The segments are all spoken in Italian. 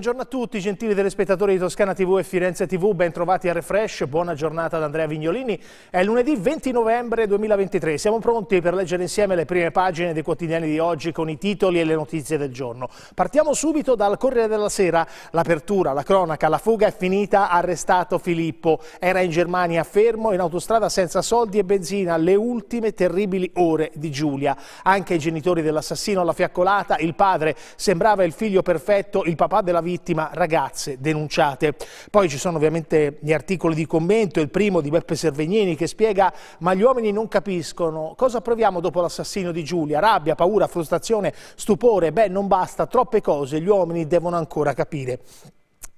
Buongiorno a tutti, gentili telespettatori di Toscana TV e Firenze TV, ben trovati a Refresh, buona giornata ad Andrea Vignolini. È lunedì 20 novembre 2023, siamo pronti per leggere insieme le prime pagine dei quotidiani di oggi con i titoli e le notizie del giorno. Partiamo subito dal Corriere della Sera, l'apertura, la cronaca, la fuga è finita, arrestato Filippo. Era in Germania fermo, in autostrada senza soldi e benzina, le ultime terribili ore di Giulia. Anche i genitori dell'assassino alla fiaccolata, il padre sembrava il figlio perfetto, il papà della vita vittima ragazze denunciate. Poi ci sono ovviamente gli articoli di commento, il primo di Beppe Servegnini che spiega ma gli uomini non capiscono cosa proviamo dopo l'assassinio di Giulia, rabbia, paura, frustrazione, stupore, beh non basta, troppe cose gli uomini devono ancora capire.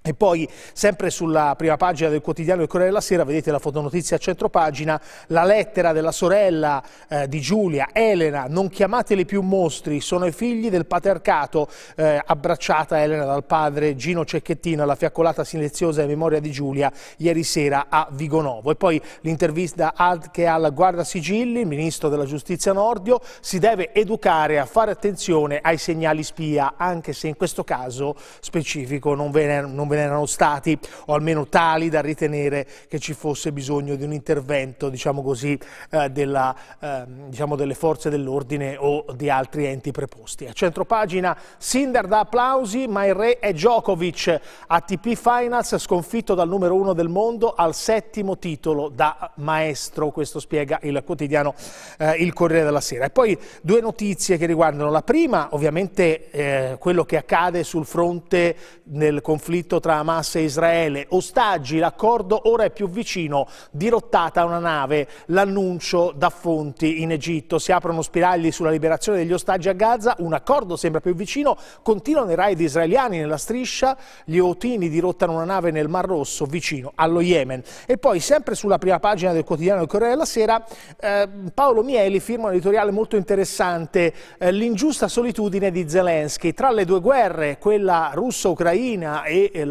E poi, sempre sulla prima pagina del quotidiano Il Corriere della Sera, vedete la fotonotizia a centropagina, la lettera della sorella eh, di Giulia, Elena, non chiamateli più mostri, sono i figli del patercato, eh, abbracciata Elena dal padre Gino Cecchettina, la fiaccolata silenziosa in memoria di Giulia, ieri sera a Vigonovo. E poi l'intervista che al Guarda Sigilli, il ministro della giustizia Nordio, si deve educare a fare attenzione ai segnali spia, anche se in questo caso specifico non ve ne... Non ve ne erano stati o almeno tali da ritenere che ci fosse bisogno di un intervento diciamo così, eh, della, eh, diciamo delle forze dell'ordine o di altri enti preposti. A centropagina Sindar da applausi ma il re è Djokovic, ATP Finals sconfitto dal numero uno del mondo al settimo titolo da maestro, questo spiega il quotidiano eh, Il Corriere della Sera. E poi due notizie che riguardano la prima, ovviamente eh, quello che accade sul fronte nel conflitto tra Hamas e Israele. Ostaggi, l'accordo ora è più vicino, dirottata una nave, l'annuncio da fonti in Egitto. Si aprono spiragli sulla liberazione degli ostaggi a Gaza, un accordo sembra più vicino, continuano i raid israeliani nella striscia, gli Outini dirottano una nave nel Mar Rosso vicino allo Yemen. E poi sempre sulla prima pagina del quotidiano del Corriere della Sera eh, Paolo Mieli firma un editoriale molto interessante, eh, l'ingiusta solitudine di Zelensky. Tra le due guerre, quella russo-ucraina e eh,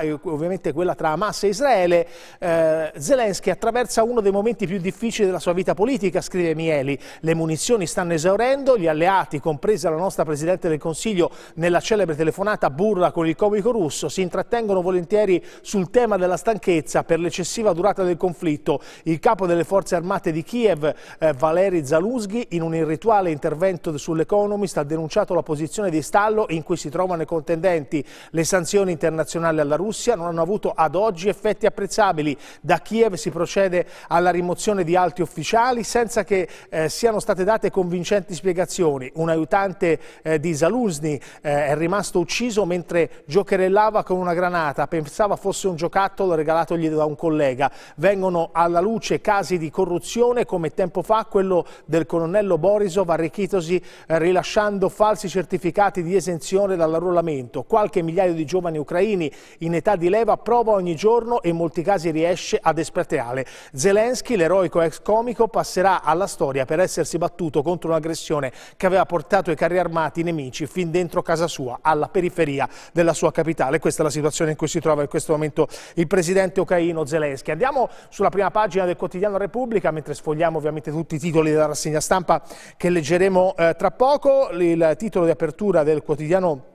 eh, ovviamente quella tra Hamas e Israele, eh, Zelensky attraversa uno dei momenti più difficili della sua vita politica, scrive Mieli. Le munizioni stanno esaurendo, gli alleati, compresa la nostra Presidente del Consiglio, nella celebre telefonata burla con il comico russo, si intrattengono volentieri sul tema della stanchezza per l'eccessiva durata del conflitto. Il capo delle forze armate di Kiev, eh, Valeri Zaluzghi, in un irrituale intervento sull'Economist ha denunciato la posizione di stallo in cui si trovano i contendenti. Le sanzioni internazionali sanzionali alla Russia non hanno avuto ad oggi effetti apprezzabili. Da Kiev si procede alla rimozione di alti ufficiali senza che eh, siano state date convincenti spiegazioni. Un aiutante eh, di Zaluzny eh, è rimasto ucciso mentre giocherellava con una granata. Pensava fosse un giocattolo regalatogli da un collega. Vengono alla luce casi di corruzione come tempo fa quello del colonnello Borisov arricchitosi eh, rilasciando falsi certificati di esenzione dall'arruolamento. Qualche migliaio di giovani ucraini in età di leva prova ogni giorno e in molti casi riesce ad esperteale. Zelensky, l'eroico ex comico, passerà alla storia per essersi battuto contro un'aggressione che aveva portato i carri armati nemici fin dentro casa sua, alla periferia della sua capitale. Questa è la situazione in cui si trova in questo momento il presidente ucraino Zelensky. Andiamo sulla prima pagina del quotidiano Repubblica, mentre sfogliamo ovviamente tutti i titoli della rassegna stampa che leggeremo eh, tra poco. Il titolo di apertura del quotidiano Repubblica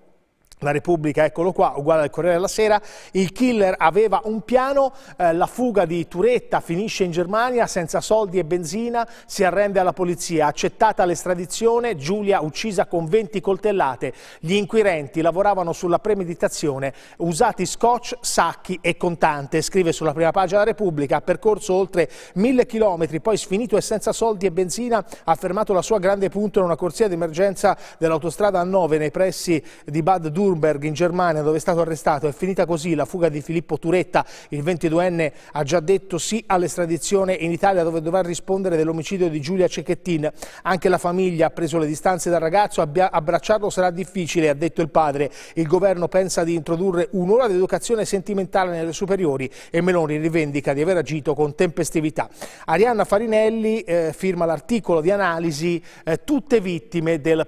la Repubblica, eccolo qua, uguale al Corriere della Sera, il killer aveva un piano, eh, la fuga di Turetta finisce in Germania senza soldi e benzina, si arrende alla polizia, accettata l'estradizione, Giulia uccisa con 20 coltellate, gli inquirenti lavoravano sulla premeditazione, usati scotch, sacchi e contante, scrive sulla prima pagina la Repubblica, ha percorso oltre mille chilometri, poi sfinito e senza soldi e benzina, ha fermato la sua grande punta in una corsia d'emergenza dell'autostrada A9 nei pressi di Bad Dur Nürnberg in Germania dove è stato arrestato. È finita così la fuga di Filippo Turetta, il 22enne ha già detto sì all'estradizione in Italia dove dovrà rispondere dell'omicidio di Giulia Cecchettin. Anche la famiglia ha preso le distanze dal ragazzo, abbracciarlo sarà difficile, ha detto il padre. Il governo pensa di introdurre un'ora di educazione sentimentale nelle superiori e Meloni rivendica di aver agito con tempestività. Arianna Farinelli eh, firma l'articolo di analisi eh, tutte vittime del,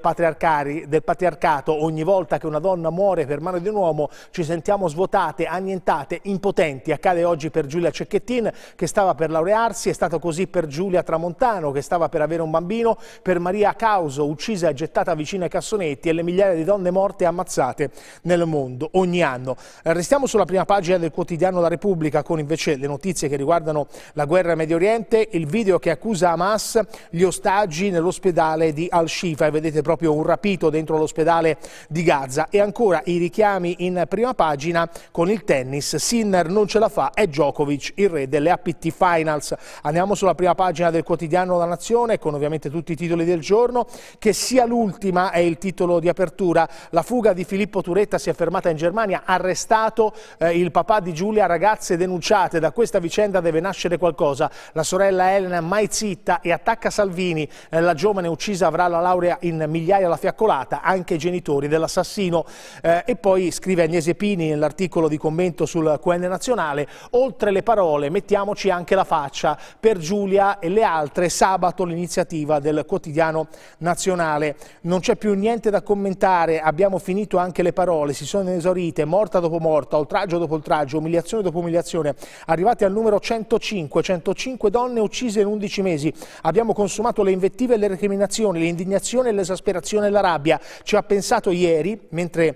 del patriarcato. Ogni volta che una donna muore per mano di un uomo, ci sentiamo svuotate, annientate, impotenti. Accade oggi per Giulia Cecchettin che stava per laurearsi, è stato così per Giulia Tramontano che stava per avere un bambino, per Maria Causo uccisa e gettata vicino ai cassonetti e le migliaia di donne morte e ammazzate nel mondo ogni anno. Restiamo sulla prima pagina del quotidiano La Repubblica con invece le notizie che riguardano la guerra in Medio Oriente, il video che accusa Hamas gli ostaggi nell'ospedale di Al-Shifa e vedete proprio un rapito dentro l'ospedale di Gaza e ancora ancora i richiami in prima pagina con il tennis. Sinner non ce la fa, è Djokovic il re delle APT Finals. Andiamo sulla prima pagina del quotidiano La Nazione con ovviamente tutti i titoli del giorno. Che sia l'ultima è il titolo di apertura. La fuga di Filippo Turetta si è fermata in Germania, arrestato eh, il papà di Giulia, ragazze denunciate. Da questa vicenda deve nascere qualcosa. La sorella Elena mai zitta e attacca Salvini. Eh, la giovane uccisa avrà la laurea in migliaia alla fiaccolata, anche i genitori dell'assassino. Eh, e poi scrive Agnese Pini nell'articolo di commento sul QN Nazionale, oltre le parole mettiamoci anche la faccia per Giulia e le altre, sabato l'iniziativa del quotidiano nazionale. Non c'è più niente da commentare, abbiamo finito anche le parole, si sono esaurite, morta dopo morta, oltraggio dopo oltraggio, umiliazione dopo umiliazione, arrivati al numero 105, 105 donne uccise in 11 mesi, abbiamo consumato le invettive e le recriminazioni, l'indignazione, l'esasperazione e la rabbia, ci ha pensato ieri, mentre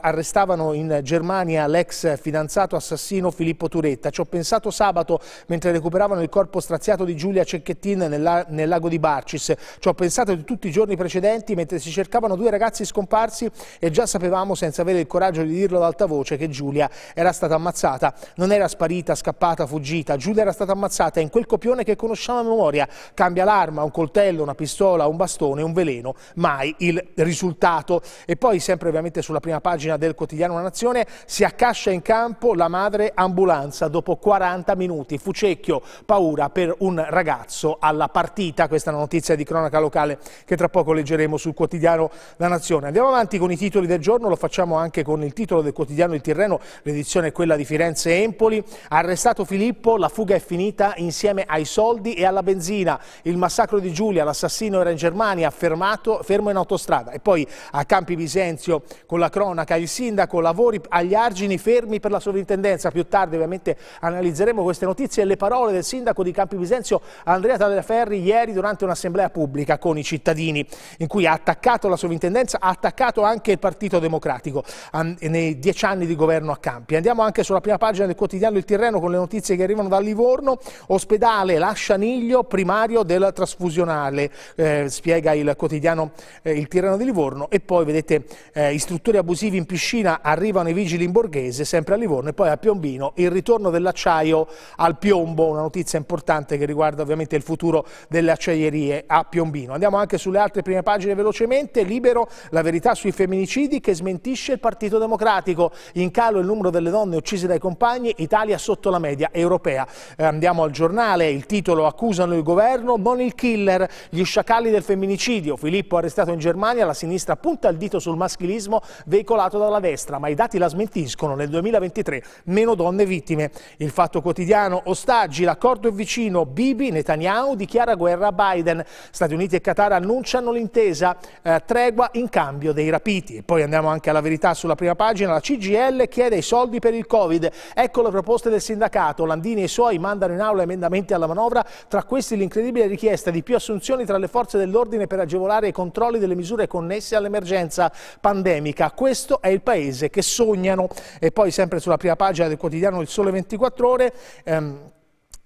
arrestavano in Germania l'ex fidanzato assassino Filippo Turetta. Ci ho pensato sabato mentre recuperavano il corpo straziato di Giulia Cecchettin nel, nel lago di Barcis. Ci ho pensato di tutti i giorni precedenti mentre si cercavano due ragazzi scomparsi e già sapevamo senza avere il coraggio di dirlo ad alta voce che Giulia era stata ammazzata. Non era sparita, scappata, fuggita. Giulia era stata ammazzata in quel copione che conosciamo a memoria. Cambia l'arma, un coltello, una pistola, un bastone, un veleno. Mai il risultato. E poi sempre ovviamente direttamente sulla prima pagina del quotidiano La Nazione, si accascia in campo la madre ambulanza dopo 40 minuti, Fucecchio, paura per un ragazzo alla partita, questa è una notizia di cronaca locale che tra poco leggeremo sul quotidiano La Nazione. Andiamo avanti con i titoli del giorno, lo facciamo anche con il titolo del quotidiano Il Tirreno, l'edizione è quella di Firenze Empoli, arrestato Filippo, la fuga è finita insieme ai soldi e alla benzina, il massacro di Giulia, l'assassino era in Germania, fermato, fermo in autostrada e poi a Campi Bisenzio con la cronaca, il sindaco, lavori agli argini fermi per la sovrintendenza. Più tardi ovviamente analizzeremo queste notizie e le parole del sindaco di Campi Bisenzio Andrea Tadellaferri, ieri durante un'assemblea pubblica con i cittadini in cui ha attaccato la sovrintendenza, ha attaccato anche il Partito Democratico nei dieci anni di governo a Campi. Andiamo anche sulla prima pagina del quotidiano Il Tirreno con le notizie che arrivano da Livorno, ospedale Lascianiglio primario del trasfusionale, eh, spiega il quotidiano eh, Il Tirreno di Livorno e poi vedete eh, istruzione tuttori abusivi in piscina arrivano i vigili in Borghese, sempre a Livorno e poi a Piombino, il ritorno dell'acciaio al piombo, una notizia importante che riguarda ovviamente il futuro delle acciaierie a Piombino. Andiamo anche sulle altre prime pagine velocemente, libero la verità sui femminicidi che smentisce il Partito Democratico, in calo il numero delle donne uccise dai compagni, Italia sotto la media europea. Eh, andiamo al giornale, il titolo accusano il governo, non il killer, gli sciacalli del femminicidio, Filippo arrestato in Germania, la sinistra punta il dito sul maschilismo veicolato dalla destra, ma i dati la smentiscono. Nel 2023 meno donne vittime. Il fatto quotidiano, ostaggi, l'accordo è vicino, Bibi, Netanyahu dichiara guerra a Biden. Stati Uniti e Qatar annunciano l'intesa, eh, tregua in cambio dei rapiti. E poi andiamo anche alla verità sulla prima pagina, la CGL chiede i soldi per il Covid. Ecco le proposte del sindacato, Landini e i suoi mandano in aula emendamenti alla manovra, tra questi l'incredibile richiesta di più assunzioni tra le forze dell'ordine per agevolare i controlli delle misure connesse all'emergenza pandemica. America, questo è il paese che sognano. E poi sempre sulla prima pagina del quotidiano Il Sole 24 Ore, ehm,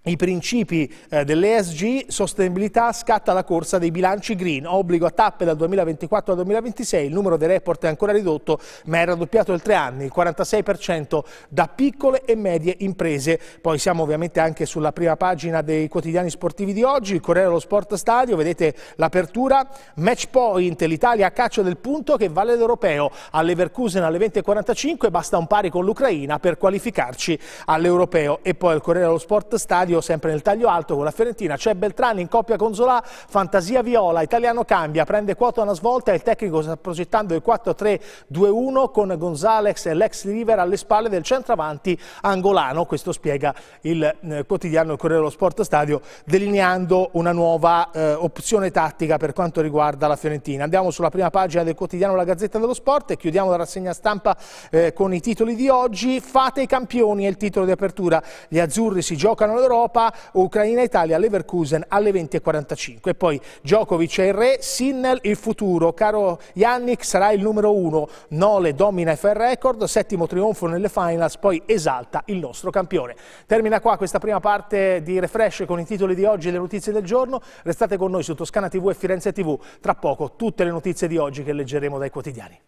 i principi eh, dell'ESG, sostenibilità, scatta la corsa dei bilanci green, obbligo a tappe dal 2024 al 2026, il numero dei report è ancora ridotto ma è raddoppiato in tre anni, il 46% da piccole e medie imprese. Poi siamo ovviamente anche sulla prima pagina dei quotidiani sportivi di oggi, il Corriere dello Sport Stadio, vedete l'apertura, match point, l'Italia a caccia del punto che vale l'europeo, all'Everkusen alle 20.45 basta un pari con l'Ucraina per qualificarci all'europeo e poi il Corriere dello Sport Stadio stadio, sempre nel taglio alto con la Fiorentina, c'è Beltrani in coppia con Zola, fantasia viola, italiano cambia, prende quota una svolta e il tecnico sta progettando il 4-3-2-1 con Gonzalez e l'ex River alle spalle del centravanti angolano, questo spiega il eh, quotidiano il Corriere dello Sport Stadio delineando una nuova eh, opzione tattica per quanto riguarda la Fiorentina. Andiamo sulla prima pagina del quotidiano La Gazzetta dello Sport e chiudiamo la rassegna stampa eh, con i titoli di oggi. Fate i campioni è il titolo di apertura. Gli azzurri si giocano l'Europa Europa, Ucraina-Italia, Leverkusen alle 20.45. E poi Djokovic è il re, Sinnel il futuro, caro Yannick sarà il numero uno, Nole domina FR record, settimo trionfo nelle finals, poi esalta il nostro campione. Termina qua questa prima parte di Refresh con i titoli di oggi e le notizie del giorno. Restate con noi su Toscana TV e Firenze TV, tra poco tutte le notizie di oggi che leggeremo dai quotidiani.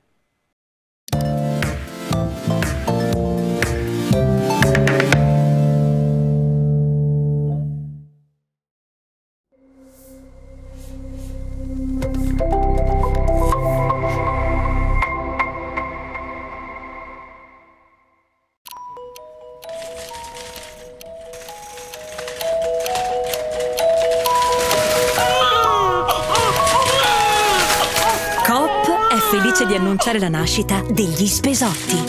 felice di annunciare la nascita degli Spesotti.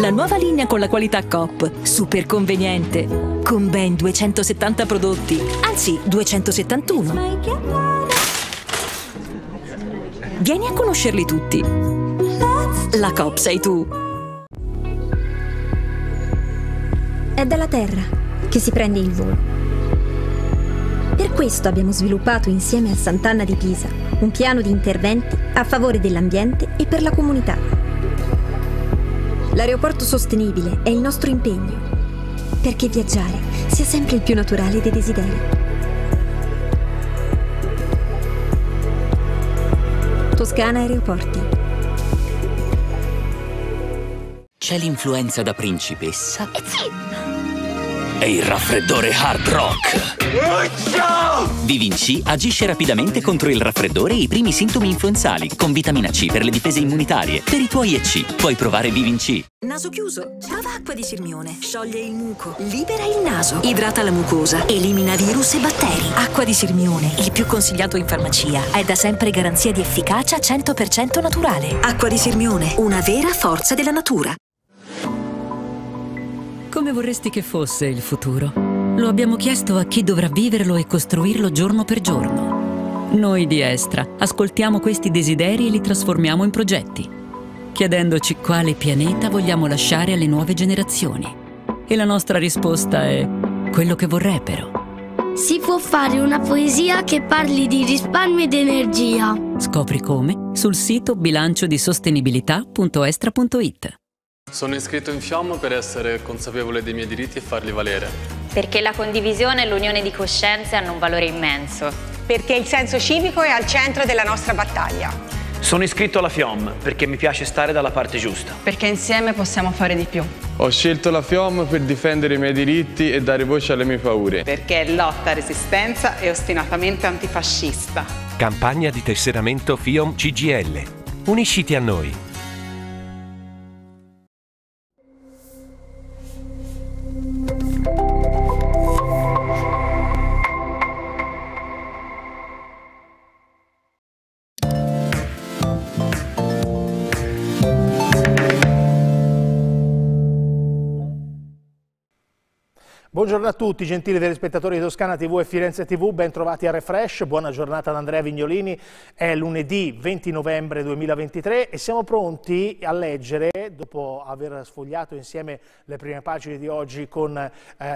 La nuova linea con la qualità COP, super conveniente, con ben 270 prodotti, anzi 271. Vieni a conoscerli tutti. La COP sei tu. È dalla Terra che si prende il volo per questo abbiamo sviluppato insieme a Sant'Anna di Pisa un piano di interventi a favore dell'ambiente e per la comunità. L'aeroporto sostenibile è il nostro impegno, perché viaggiare sia sempre il più naturale dei desideri. Toscana Aeroporti. C'è l'influenza da principessa. E eh Sì e il raffreddore Hard Rock. Vivinci agisce rapidamente contro il raffreddore e i primi sintomi influenzali con vitamina C per le difese immunitarie. Per i tuoi EC puoi provare Vivinci. Naso chiuso. Prova acqua di Sirmione. Scioglie il muco. Libera il naso. Idrata la mucosa. Elimina virus e batteri. Acqua di Sirmione, il più consigliato in farmacia. È da sempre garanzia di efficacia 100% naturale. Acqua di Sirmione, una vera forza della natura. Come vorresti che fosse il futuro? Lo abbiamo chiesto a chi dovrà viverlo e costruirlo giorno per giorno. Noi di Estra ascoltiamo questi desideri e li trasformiamo in progetti, chiedendoci quale pianeta vogliamo lasciare alle nuove generazioni. E la nostra risposta è quello che vorrebbero. Si può fare una poesia che parli di risparmio ed energia. Scopri come sul sito bilanciodisostenibilità.estra.it. Sono iscritto in Fiammo per essere consapevole dei miei diritti e farli valere. Perché la condivisione e l'unione di coscienze hanno un valore immenso. Perché il senso civico è al centro della nostra battaglia. Sono iscritto alla FIOM perché mi piace stare dalla parte giusta. Perché insieme possiamo fare di più. Ho scelto la FIOM per difendere i miei diritti e dare voce alle mie paure. Perché è lotta, resistenza e ostinatamente antifascista. Campagna di tesseramento FIOM CGL. Unisciti a noi. Buongiorno a tutti, gentili telespettatori di Toscana TV e Firenze TV, ben trovati a Refresh. Buona giornata ad Andrea Vignolini. È lunedì 20 novembre 2023 e siamo pronti a leggere, dopo aver sfogliato insieme le prime pagine di oggi con eh,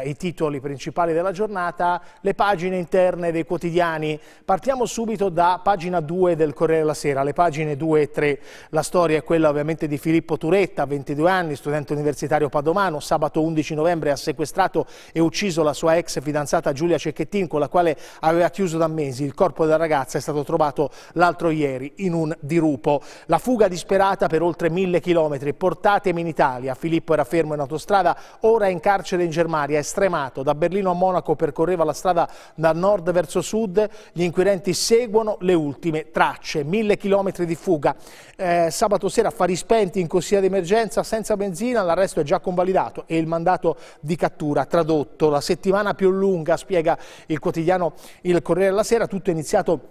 i titoli principali della giornata, le pagine interne dei quotidiani. Partiamo subito da pagina 2 del Corriere della Sera, le pagine 2 e 3. La storia è quella ovviamente di Filippo Turetta, 22 anni, studente universitario padomano, sabato 11 novembre ha sequestrato e ucciso ucciso la sua ex fidanzata Giulia Cecchettin con la quale aveva chiuso da mesi. Il corpo della ragazza è stato trovato l'altro ieri in un dirupo. La fuga disperata per oltre mille chilometri, portatemi in Italia. Filippo era fermo in autostrada, ora è in carcere in Germania, è stremato. Da Berlino a Monaco percorreva la strada da nord verso sud. Gli inquirenti seguono le ultime tracce. Mille chilometri di fuga. Eh, sabato sera affari spenti in corsia d'emergenza senza benzina, l'arresto è già convalidato e il mandato di cattura tradotto 8, la settimana più lunga, spiega il quotidiano Il Corriere della Sera, tutto è iniziato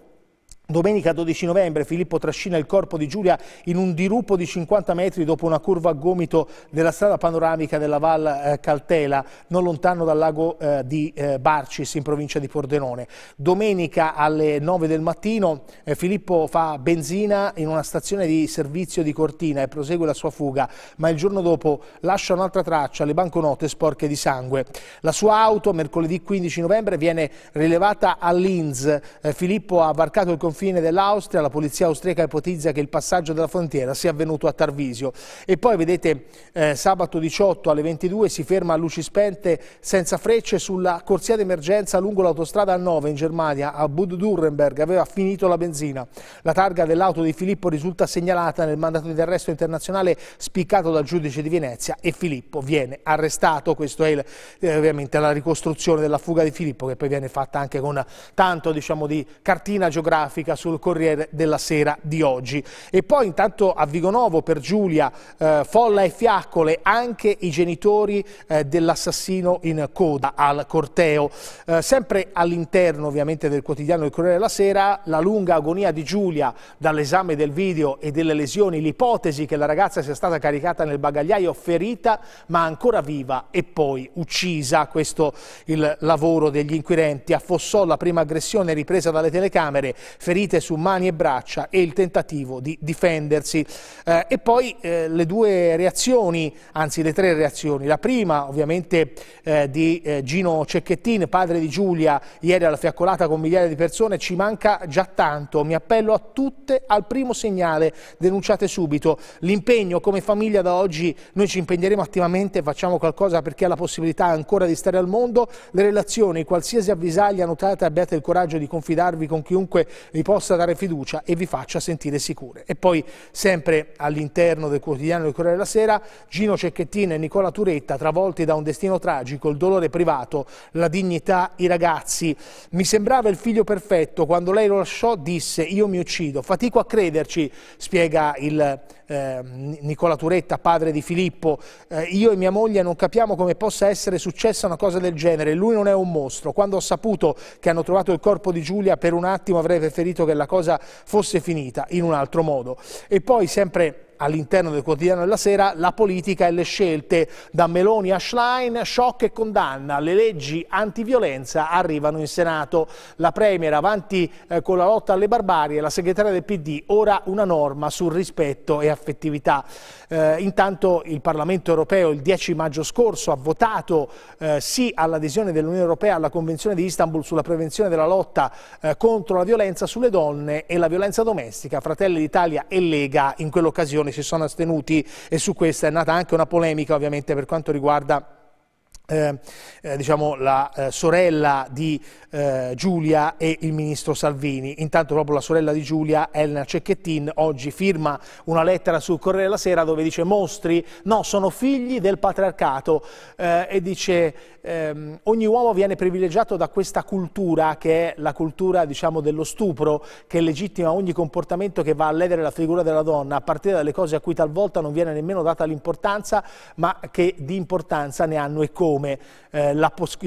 Domenica 12 novembre Filippo trascina il corpo di Giulia in un dirupo di 50 metri dopo una curva a gomito della strada panoramica della Val eh, Caltela, non lontano dal lago eh, di eh, Barcis in provincia di Pordenone. Domenica alle 9 del mattino Filippo fa benzina in una stazione di servizio di Cortina e prosegue la sua fuga, ma il giorno dopo lascia un'altra traccia, le banconote sporche di sangue. La sua auto mercoledì 15 novembre viene rilevata a Linz. Filippo ha varcato il confine confine dell'Austria, la polizia austriaca ipotizza che il passaggio della frontiera sia avvenuto a Tarvisio. E poi vedete eh, sabato 18 alle 22 si ferma a luci spente senza frecce sulla corsia d'emergenza lungo l'autostrada a 9 in Germania a Bud-Dürrenberg aveva finito la benzina. La targa dell'auto di Filippo risulta segnalata nel mandato di arresto internazionale spiccato dal giudice di Venezia e Filippo viene arrestato. Questo è il, eh, ovviamente la ricostruzione della fuga di Filippo che poi viene fatta anche con tanto diciamo, di cartina geografica cronaca sul Corriere della Sera di oggi. E poi intanto a Vigonovo per Giulia, eh, folla e fiaccole, anche i genitori eh, dell'assassino in coda al corteo. Eh, sempre all'interno ovviamente del quotidiano del Corriere della Sera, la lunga agonia di Giulia dall'esame del video e delle lesioni, l'ipotesi che la ragazza sia stata caricata nel bagagliaio ferita ma ancora viva e poi uccisa. Questo il lavoro degli inquirenti. A la prima aggressione ripresa dalle telecamere, ferite su mani e braccia e il tentativo di difendersi. Eh, e poi eh, le due reazioni, anzi le tre reazioni. La prima ovviamente eh, di eh, Gino Cecchettin, padre di Giulia, ieri alla fiaccolata con migliaia di persone, ci manca già tanto. Mi appello a tutte al primo segnale, denunciate subito. L'impegno come famiglia da oggi, noi ci impegneremo attivamente, facciamo qualcosa perché ha la possibilità ancora di stare al mondo. Le relazioni, qualsiasi avvisaglia notate, abbiate il coraggio di confidarvi con chiunque vi possa dare fiducia e vi faccia sentire sicure. E poi sempre all'interno del quotidiano del Corriere della Sera, Gino Cecchettino e Nicola Turetta travolti da un destino tragico, il dolore privato, la dignità, i ragazzi. Mi sembrava il figlio perfetto, quando lei lo lasciò disse io mi uccido, fatico a crederci, spiega il eh, Nicola Turetta, padre di Filippo, eh, io e mia moglie non capiamo come possa essere successa una cosa del genere, lui non è un mostro. Quando ho saputo che hanno trovato il corpo di Giulia, per un attimo avrei preferito che la cosa fosse finita in un altro modo. E poi sempre all'interno del quotidiano della sera la politica e le scelte. Da Meloni a Schlein, shock e condanna. Le leggi antiviolenza arrivano in Senato. La Premier avanti eh, con la lotta alle barbarie, la segretaria del PD ora una norma sul rispetto e affettività. Eh, intanto il Parlamento europeo il 10 maggio scorso ha votato eh, sì all'adesione dell'Unione Europea alla Convenzione di Istanbul sulla prevenzione della lotta eh, contro la violenza sulle donne e la violenza domestica. Fratelli d'Italia e Lega in quell'occasione si sono astenuti e su questa è nata anche una polemica ovviamente per quanto riguarda eh, eh, diciamo, la eh, sorella di eh, Giulia e il ministro Salvini. Intanto proprio la sorella di Giulia, Elena Cecchettin, oggi firma una lettera sul Corriere della Sera dove dice mostri, no, sono figli del patriarcato eh, e dice ehm, ogni uomo viene privilegiato da questa cultura che è la cultura diciamo, dello stupro che legittima ogni comportamento che va a ledere la figura della donna a partire dalle cose a cui talvolta non viene nemmeno data l'importanza ma che di importanza ne hanno e come come eh,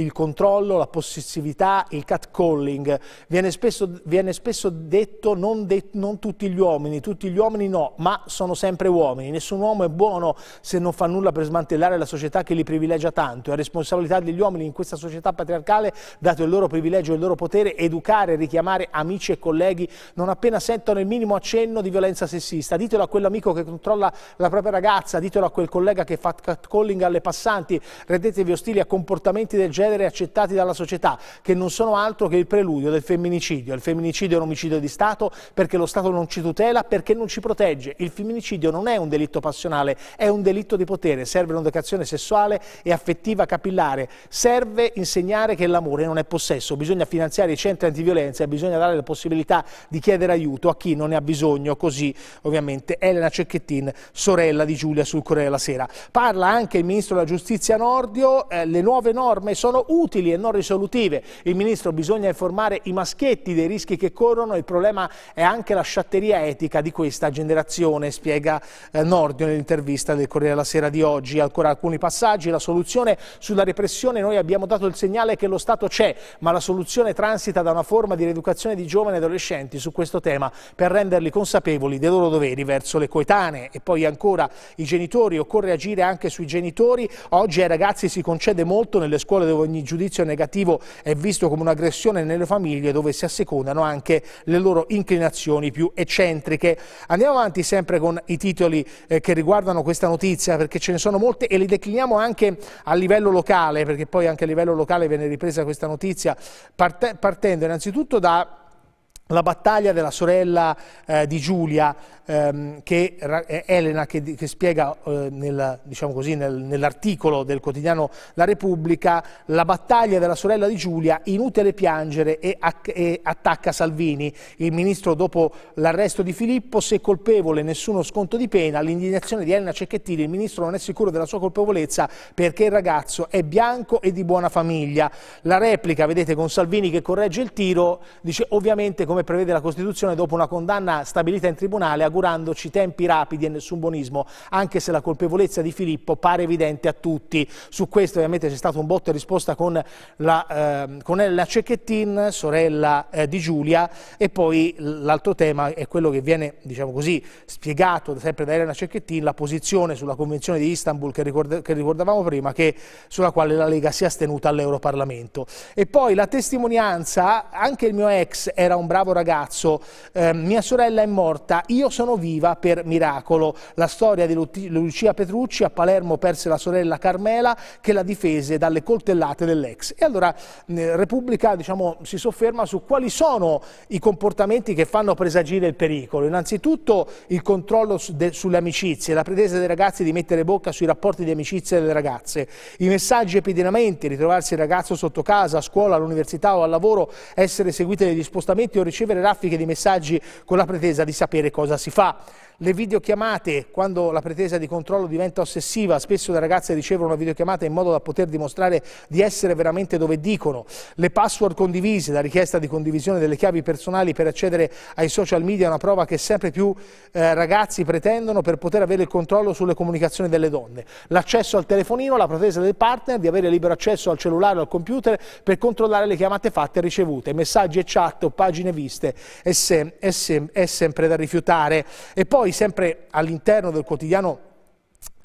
il controllo, la possessività, il catcalling. Viene spesso, viene spesso detto non, de non tutti gli uomini, tutti gli uomini no, ma sono sempre uomini. Nessun uomo è buono se non fa nulla per smantellare la società che li privilegia tanto. È responsabilità degli uomini in questa società patriarcale, dato il loro privilegio e il loro potere, educare, richiamare amici e colleghi non appena sentono il minimo accenno di violenza sessista. Ditelo a quell'amico che controlla la propria ragazza, ditelo a quel collega che fa catcalling alle passanti, rendetevi ostili a comportamenti del genere accettati dalla società, che non sono altro che il preludio del femminicidio. Il femminicidio è un omicidio di Stato perché lo Stato non ci tutela, perché non ci protegge. Il femminicidio non è un delitto passionale, è un delitto di potere. Serve un'educazione sessuale e affettiva capillare. Serve insegnare che l'amore non è possesso. Bisogna finanziare i centri antiviolenza e bisogna dare la possibilità di chiedere aiuto a chi non ne ha bisogno. Così, ovviamente, Elena Cecchettin, sorella di Giulia sul Corriere della Sera. Parla anche il ministro della Giustizia Nordio eh, le nuove norme sono utili e non risolutive. Il Ministro bisogna informare i maschietti dei rischi che corrono, il problema è anche la sciatteria etica di questa generazione, spiega eh, Nordio nell'intervista del Corriere della Sera di oggi. Ancora alcuni passaggi, la soluzione sulla repressione, noi abbiamo dato il segnale che lo Stato c'è, ma la soluzione transita da una forma di rieducazione di giovani e adolescenti su questo tema per renderli consapevoli dei loro doveri verso le coetanee. E poi ancora i genitori, occorre agire anche sui genitori, oggi ai ragazzi si continua concede molto nelle scuole dove ogni giudizio negativo è visto come un'aggressione nelle famiglie dove si assecondano anche le loro inclinazioni più eccentriche. Andiamo avanti sempre con i titoli eh, che riguardano questa notizia perché ce ne sono molte e li decliniamo anche a livello locale perché poi anche a livello locale viene ripresa questa notizia partendo innanzitutto da la battaglia della sorella eh, di Giulia, ehm, che, eh, Elena, che, che spiega eh, nel, diciamo nel, nell'articolo del quotidiano La Repubblica, la battaglia della sorella di Giulia, inutile piangere e, e attacca Salvini. Il ministro dopo l'arresto di Filippo, se colpevole nessuno sconto di pena, l'indignazione di Elena Cecchettini, il ministro non è sicuro della sua colpevolezza perché il ragazzo è bianco e di buona famiglia. La replica, vedete, con Salvini che corregge il tiro, dice ovviamente con come prevede la Costituzione dopo una condanna stabilita in tribunale, augurandoci tempi rapidi e nessun buonismo, anche se la colpevolezza di Filippo pare evidente a tutti. Su questo ovviamente c'è stato un botto e risposta con la, eh, con Ella Cecchettin, sorella eh, di Giulia, e poi l'altro tema è quello che viene, diciamo così, spiegato sempre da Elena Cecchettin, la posizione sulla Convenzione di Istanbul che, ricorda, che ricordavamo prima, che, sulla quale la Lega si è astenuta all'Europarlamento. E poi la testimonianza, anche il mio ex era un bravo bravo ragazzo, eh, mia sorella è morta, io sono viva per miracolo. La storia di Lucia Petrucci a Palermo perse la sorella Carmela che la difese dalle coltellate dell'ex. E allora Repubblica diciamo, si sofferma su quali sono i comportamenti che fanno presagire il pericolo. Innanzitutto il controllo su sulle amicizie, la pretesa dei ragazzi di mettere bocca sui rapporti di amicizia delle ragazze, i messaggi epidinamenti, ritrovarsi il ragazzo sotto casa, a scuola, all'università o al lavoro, essere seguite negli spostamenti o ricevere raffiche di messaggi con la pretesa di sapere cosa si fa le videochiamate, quando la pretesa di controllo diventa ossessiva, spesso le ragazze ricevono una videochiamata in modo da poter dimostrare di essere veramente dove dicono, le password condivise, la richiesta di condivisione delle chiavi personali per accedere ai social media è una prova che sempre più eh, ragazzi pretendono per poter avere il controllo sulle comunicazioni delle donne, l'accesso al telefonino, la pretesa del partner di avere libero accesso al cellulare o al computer per controllare le chiamate fatte e ricevute, messaggi e chat o pagine viste è, sem è, sem è sempre da rifiutare. E poi poi sempre all'interno del quotidiano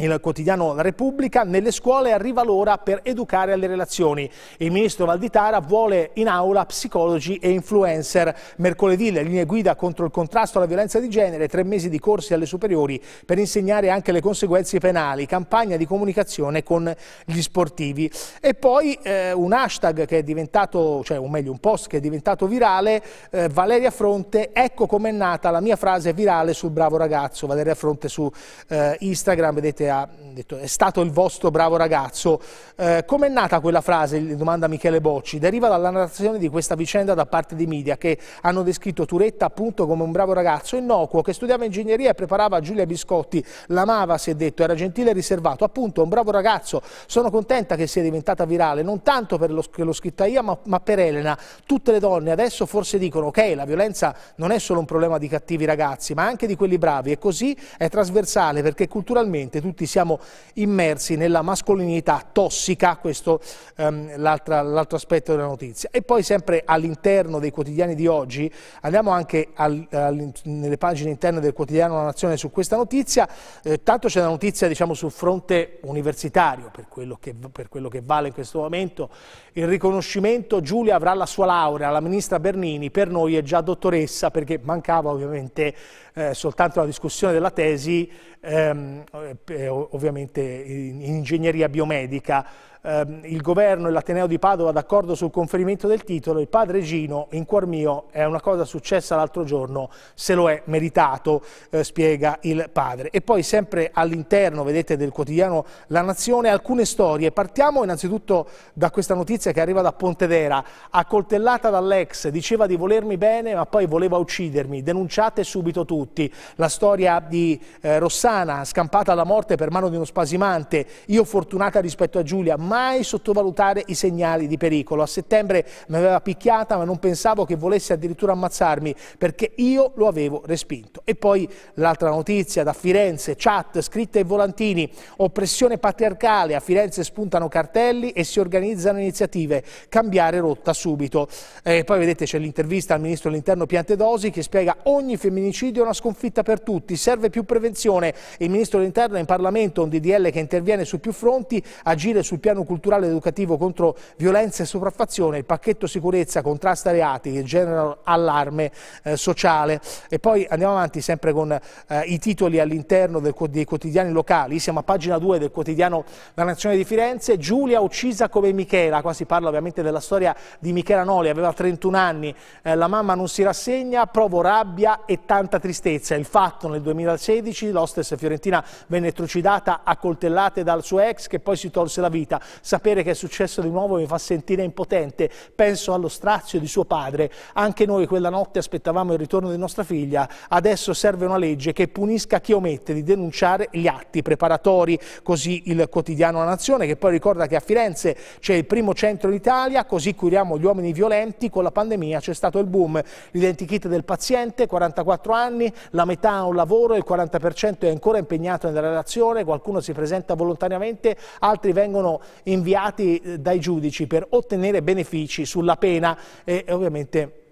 il quotidiano La Repubblica, nelle scuole arriva l'ora per educare alle relazioni. Il ministro Valditara vuole in aula psicologi e influencer. Mercoledì le linee guida contro il contrasto alla violenza di genere, tre mesi di corsi alle superiori per insegnare anche le conseguenze penali, campagna di comunicazione con gli sportivi. E poi eh, un hashtag che è diventato, cioè o meglio un post che è diventato virale, eh, Valeria Fronte, ecco com'è nata la mia frase virale sul bravo ragazzo, Valeria Fronte su eh, Instagram, vedete ha detto è stato il vostro bravo ragazzo. Eh, Come è nata quella frase, domanda Michele Bocci, deriva dalla narrazione di questa vicenda da parte dei media che hanno descritto Turetta appunto come un bravo ragazzo innocuo che studiava ingegneria e preparava Giulia Biscotti, l'amava si è detto, era gentile e riservato, appunto un bravo ragazzo. Sono contenta che sia diventata virale, non tanto per lo, che l'ho scritta io ma, ma per Elena. Tutte le donne adesso forse dicono ok la violenza non è solo un problema di cattivi ragazzi ma anche di quelli bravi e così è trasversale perché culturalmente tutti tutti siamo immersi nella mascolinità tossica, questo um, l'altro aspetto della notizia. E poi sempre all'interno dei quotidiani di oggi, andiamo anche al, all nelle pagine interne del quotidiano La Nazione su questa notizia, eh, tanto c'è la notizia diciamo, sul fronte universitario, per quello, che, per quello che vale in questo momento, il riconoscimento Giulia avrà la sua laurea, la ministra Bernini per noi è già dottoressa perché mancava ovviamente eh, soltanto la discussione della tesi, ehm, eh, ovviamente in ingegneria biomedica, ehm, il governo e l'Ateneo di Padova d'accordo sul conferimento del titolo, il padre Gino, in cuor mio, è una cosa successa l'altro giorno, se lo è meritato, eh, spiega il padre. E poi sempre all'interno, vedete, del quotidiano La Nazione, alcune storie. Partiamo innanzitutto da questa notizia che arriva da Pontedera, accoltellata dall'ex, diceva di volermi bene ma poi voleva uccidermi, denunciate subito tutti. La storia di eh, Rossana, scampata alla morte per mano di uno spasimante, io fortunata rispetto a Giulia, ma mai sottovalutare i segnali di pericolo. A settembre mi aveva picchiata ma non pensavo che volesse addirittura ammazzarmi perché io lo avevo respinto. E poi l'altra notizia da Firenze, chat, scritte e volantini, oppressione patriarcale, a Firenze spuntano cartelli e si organizzano iniziative, cambiare rotta subito. E poi vedete c'è l'intervista al ministro dell'interno Piantedosi che spiega ogni femminicidio è una sconfitta per tutti, serve più prevenzione. Il ministro dell'interno in Parlamento un DDL che interviene su più fronti, agire sul piano piano culturale ed educativo contro violenza e sopraffazione, il pacchetto sicurezza contrasta reati che generano allarme eh, sociale. E poi andiamo avanti sempre con eh, i titoli all'interno dei quotidiani locali. Siamo a pagina 2 del quotidiano La Nazione di Firenze. Giulia uccisa come Michela. Qua si parla ovviamente della storia di Michela Noli, aveva 31 anni. Eh, la mamma non si rassegna, provo rabbia e tanta tristezza. Il fatto nel 2016 l'hostess fiorentina venne trucidata a coltellate dal suo ex che poi si tolse la vita sapere che è successo di nuovo mi fa sentire impotente, penso allo strazio di suo padre, anche noi quella notte aspettavamo il ritorno di nostra figlia, adesso serve una legge che punisca chi omette di denunciare gli atti preparatori, così il quotidiano La Nazione che poi ricorda che a Firenze c'è il primo centro d'Italia, così curiamo gli uomini violenti, con la pandemia c'è stato il boom, l'identikit del paziente, 44 anni, la metà ha un lavoro, il 40% è ancora impegnato nella relazione, qualcuno si presenta volontariamente, altri vengono inviati eh, dai giudici per ottenere benefici sulla pena e ovviamente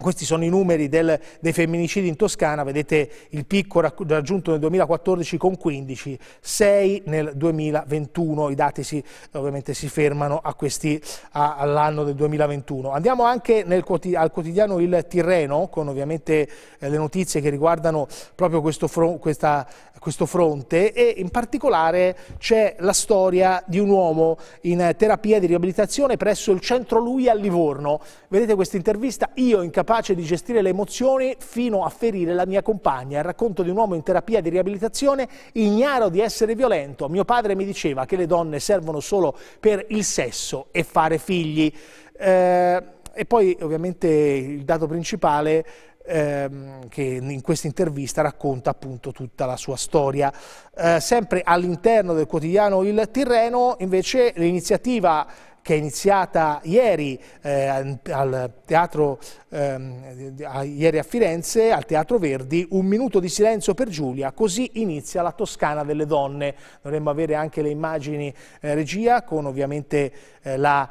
questi sono i numeri del, dei femminicidi in Toscana, vedete il picco raggiunto nel 2014 con 15, 6 nel 2021, i dati si, ovviamente si fermano all'anno del 2021. Andiamo anche nel, al quotidiano Il Tirreno, con ovviamente eh, le notizie che riguardano proprio questo, fron, questa, questo fronte e in particolare c'è la storia di un uomo in terapia di riabilitazione presso il centro Lui a Livorno. Vedete questa intervista, io in incapace capace di gestire le emozioni fino a ferire la mia compagna. Il racconto di un uomo in terapia di riabilitazione, ignaro di essere violento. Mio padre mi diceva che le donne servono solo per il sesso e fare figli. Eh, e poi ovviamente il dato principale ehm, che in questa intervista racconta appunto tutta la sua storia. Eh, sempre all'interno del quotidiano Il Tirreno, invece, l'iniziativa che è iniziata ieri eh, al Teatro ehm, ieri a Firenze, al Teatro Verdi, un minuto di silenzio per Giulia, così inizia la Toscana delle donne. Dovremmo avere anche le immagini eh, regia con ovviamente eh, eh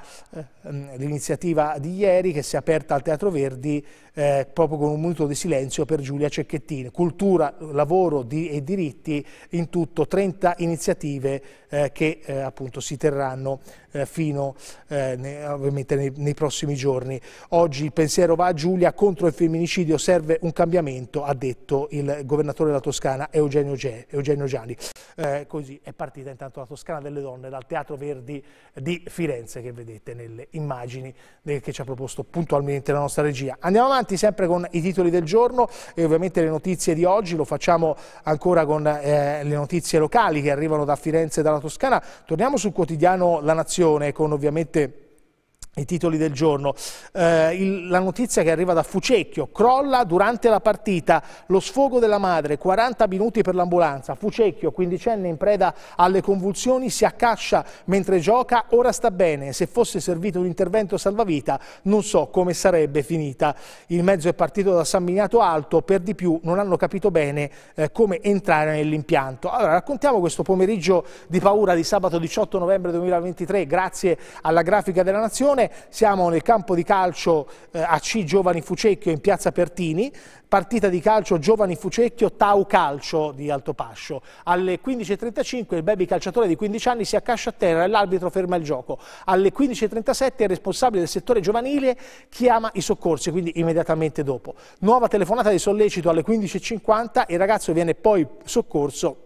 mm, l'iniziativa eh, di ieri che si è aperta al Teatro Verdi eh, proprio con un minuto di silenzio per Giulia Cecchettini. Cultura, lavoro di, e diritti, in tutto 30 iniziative eh, che appunto si terranno fino ovviamente nei, nei, prossimi giorni. Oggi il pensiero va Giulia contro il femminicidio serve un cambiamento, ha detto il governatore della Toscana Eugenio, Ge, Eugenio Gianni. Eh, così è partita intanto la Toscana delle donne dal Teatro Verdi di Firenze che vedete nelle immagini che ci ha proposto puntualmente la nostra regia. Andiamo avanti sempre con i titoli del giorno e ovviamente le notizie di oggi, lo facciamo ancora con eh, le notizie locali che arrivano da Firenze e dalla Toscana. Torniamo sul quotidiano La Nazione con ovviamente i titoli del giorno. Eh, il, la notizia che arriva da Fucecchio, crolla durante la partita, lo sfogo della madre, 40 minuti per l'ambulanza. Fucecchio, quindicenne in preda alle convulsioni, si accascia mentre gioca, ora sta bene. Se fosse servito un intervento salvavita non so come sarebbe finita. Il mezzo è partito da San Miniato Alto, per di più non hanno capito bene eh, come entrare nell'impianto. Allora, raccontiamo questo pomeriggio di paura di sabato 18 novembre 2023 grazie alla grafica della Nazione trasmissione, siamo nel campo di calcio eh, AC Giovani Fucecchio in piazza Pertini, partita di calcio Giovani Fucecchio Tau Calcio di Altopascio. Alle 15.35 il baby calciatore di 15 anni si accascia a terra e l'arbitro ferma il gioco. Alle 15.37 il responsabile del settore giovanile chiama i soccorsi, quindi immediatamente dopo. Nuova telefonata di sollecito alle 15.50, il ragazzo viene poi soccorso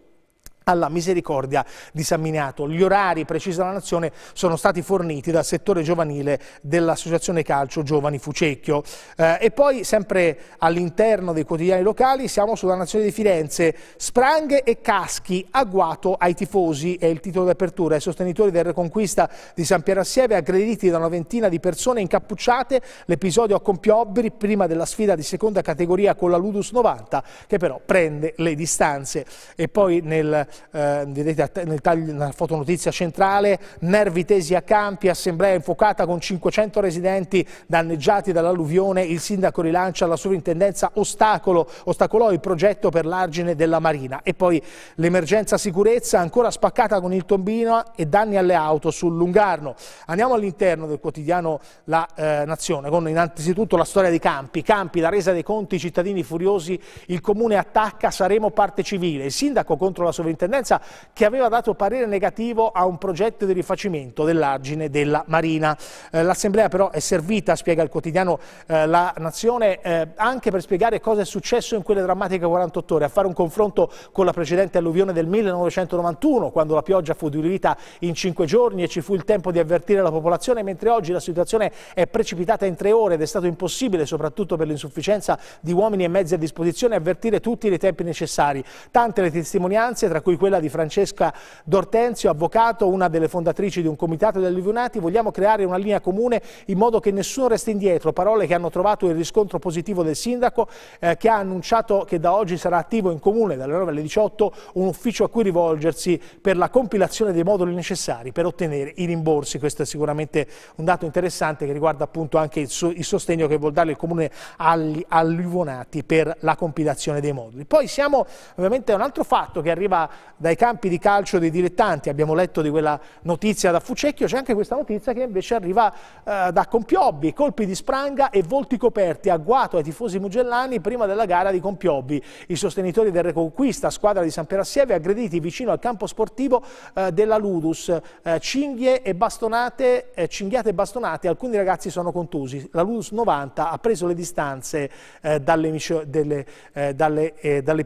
alla misericordia di San Miniato. Gli orari precisi dalla Nazione sono stati forniti dal settore giovanile dell'Associazione Calcio Giovani Fucecchio. Eh, e poi, sempre all'interno dei quotidiani locali, siamo sulla Nazione di Firenze. Spranghe e caschi, agguato ai tifosi, è il titolo d'apertura. I sostenitori del Reconquista di San Piero Assieve, aggrediti da una ventina di persone incappucciate. L'episodio a Compiobberi, prima della sfida di seconda categoria con la Ludus 90, che però prende le distanze. E poi nel eh, vedete nel taglio, nella fotonotizia centrale, nervi tesi a campi, assemblea infuocata con 500 residenti danneggiati dall'alluvione, il sindaco rilancia la sovrintendenza ostacolo, ostacolò il progetto per l'argine della Marina e poi l'emergenza sicurezza ancora spaccata con il tombino e danni alle auto sul Lungarno. Andiamo all'interno del quotidiano La eh, Nazione con innanzitutto la storia dei campi, campi, la resa dei conti, i cittadini furiosi, il comune attacca, saremo parte civile, il sindaco contro la sovrintendenza soprintendenza che aveva dato parere negativo a un progetto di rifacimento dell'argine della Marina. Eh, L'assemblea però è servita, spiega il quotidiano eh, La Nazione, eh, anche per spiegare cosa è successo in quelle drammatiche 48 ore, a fare un confronto con la precedente alluvione del 1991, quando la pioggia fu diluita in cinque giorni e ci fu il tempo di avvertire la popolazione, mentre oggi la situazione è precipitata in tre ore ed è stato impossibile, soprattutto per l'insufficienza di uomini e mezzi a disposizione, avvertire tutti i tempi necessari. Tante le testimonianze, tra cui cui quella di Francesca Dortenzio, avvocato, una delle fondatrici di un comitato degli alluvionati, vogliamo creare una linea comune in modo che nessuno resti indietro, parole che hanno trovato il riscontro positivo del sindaco eh, che ha annunciato che da oggi sarà attivo in comune dalle 9 alle 18 un ufficio a cui rivolgersi per la compilazione dei moduli necessari per ottenere i rimborsi. Questo è sicuramente un dato interessante che riguarda appunto anche il, so il sostegno che vuol dare il comune agli alluvionati per la compilazione dei moduli. Poi siamo ovviamente a un altro fatto che arriva dai campi di calcio dei dilettanti, abbiamo letto di quella notizia da Fucecchio, c'è anche questa notizia che invece arriva eh, da Compiobbi, colpi di spranga e volti coperti, agguato ai tifosi mugellani prima della gara di Compiobbi, i sostenitori del Reconquista, squadra di San Perassieve, aggrediti vicino al campo sportivo eh, della Ludus, eh, cinghie e bastonate, eh, cinghiate e bastonate, alcuni ragazzi sono contusi, la Ludus 90 ha preso le distanze eh, eh, dall'episodio, dalle, dalle,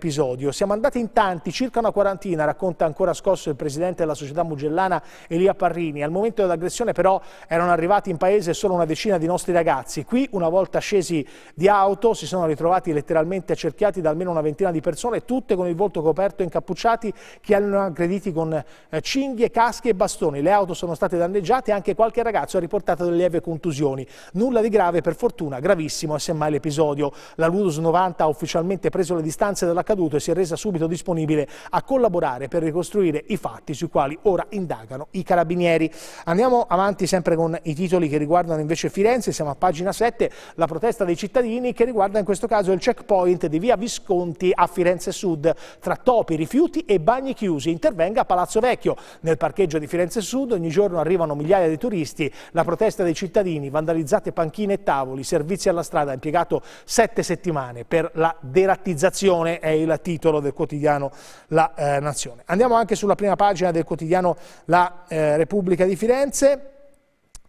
siamo andati in tanti, circa una quarantina mattina, racconta ancora scosso il presidente della società mugellana Elia Parrini. Al momento dell'aggressione però erano arrivati in paese solo una decina di nostri ragazzi. Qui una volta scesi di auto si sono ritrovati letteralmente accerchiati da almeno una ventina di persone, tutte con il volto coperto e incappucciati, che hanno aggrediti con eh, cinghie, caschi e bastoni. Le auto sono state danneggiate e anche qualche ragazzo ha riportato delle lieve contusioni. Nulla di grave, per fortuna, gravissimo è semmai l'episodio. La Ludus 90 ha ufficialmente preso le distanze dall'accaduto e si è resa subito disponibile a collaborare collaborare per ricostruire i fatti sui quali ora indagano i carabinieri. Andiamo avanti sempre con i titoli che riguardano invece Firenze, siamo a pagina 7, la protesta dei cittadini che riguarda in questo caso il checkpoint di via Visconti a Firenze Sud, tra topi, rifiuti e bagni chiusi, intervenga Palazzo Vecchio. Nel parcheggio di Firenze Sud ogni giorno arrivano migliaia di turisti, la protesta dei cittadini, vandalizzate panchine e tavoli, servizi alla strada, impiegato sette settimane per la derattizzazione, è il titolo del quotidiano La eh, nazione. Andiamo anche sulla prima pagina del quotidiano La eh, Repubblica di Firenze.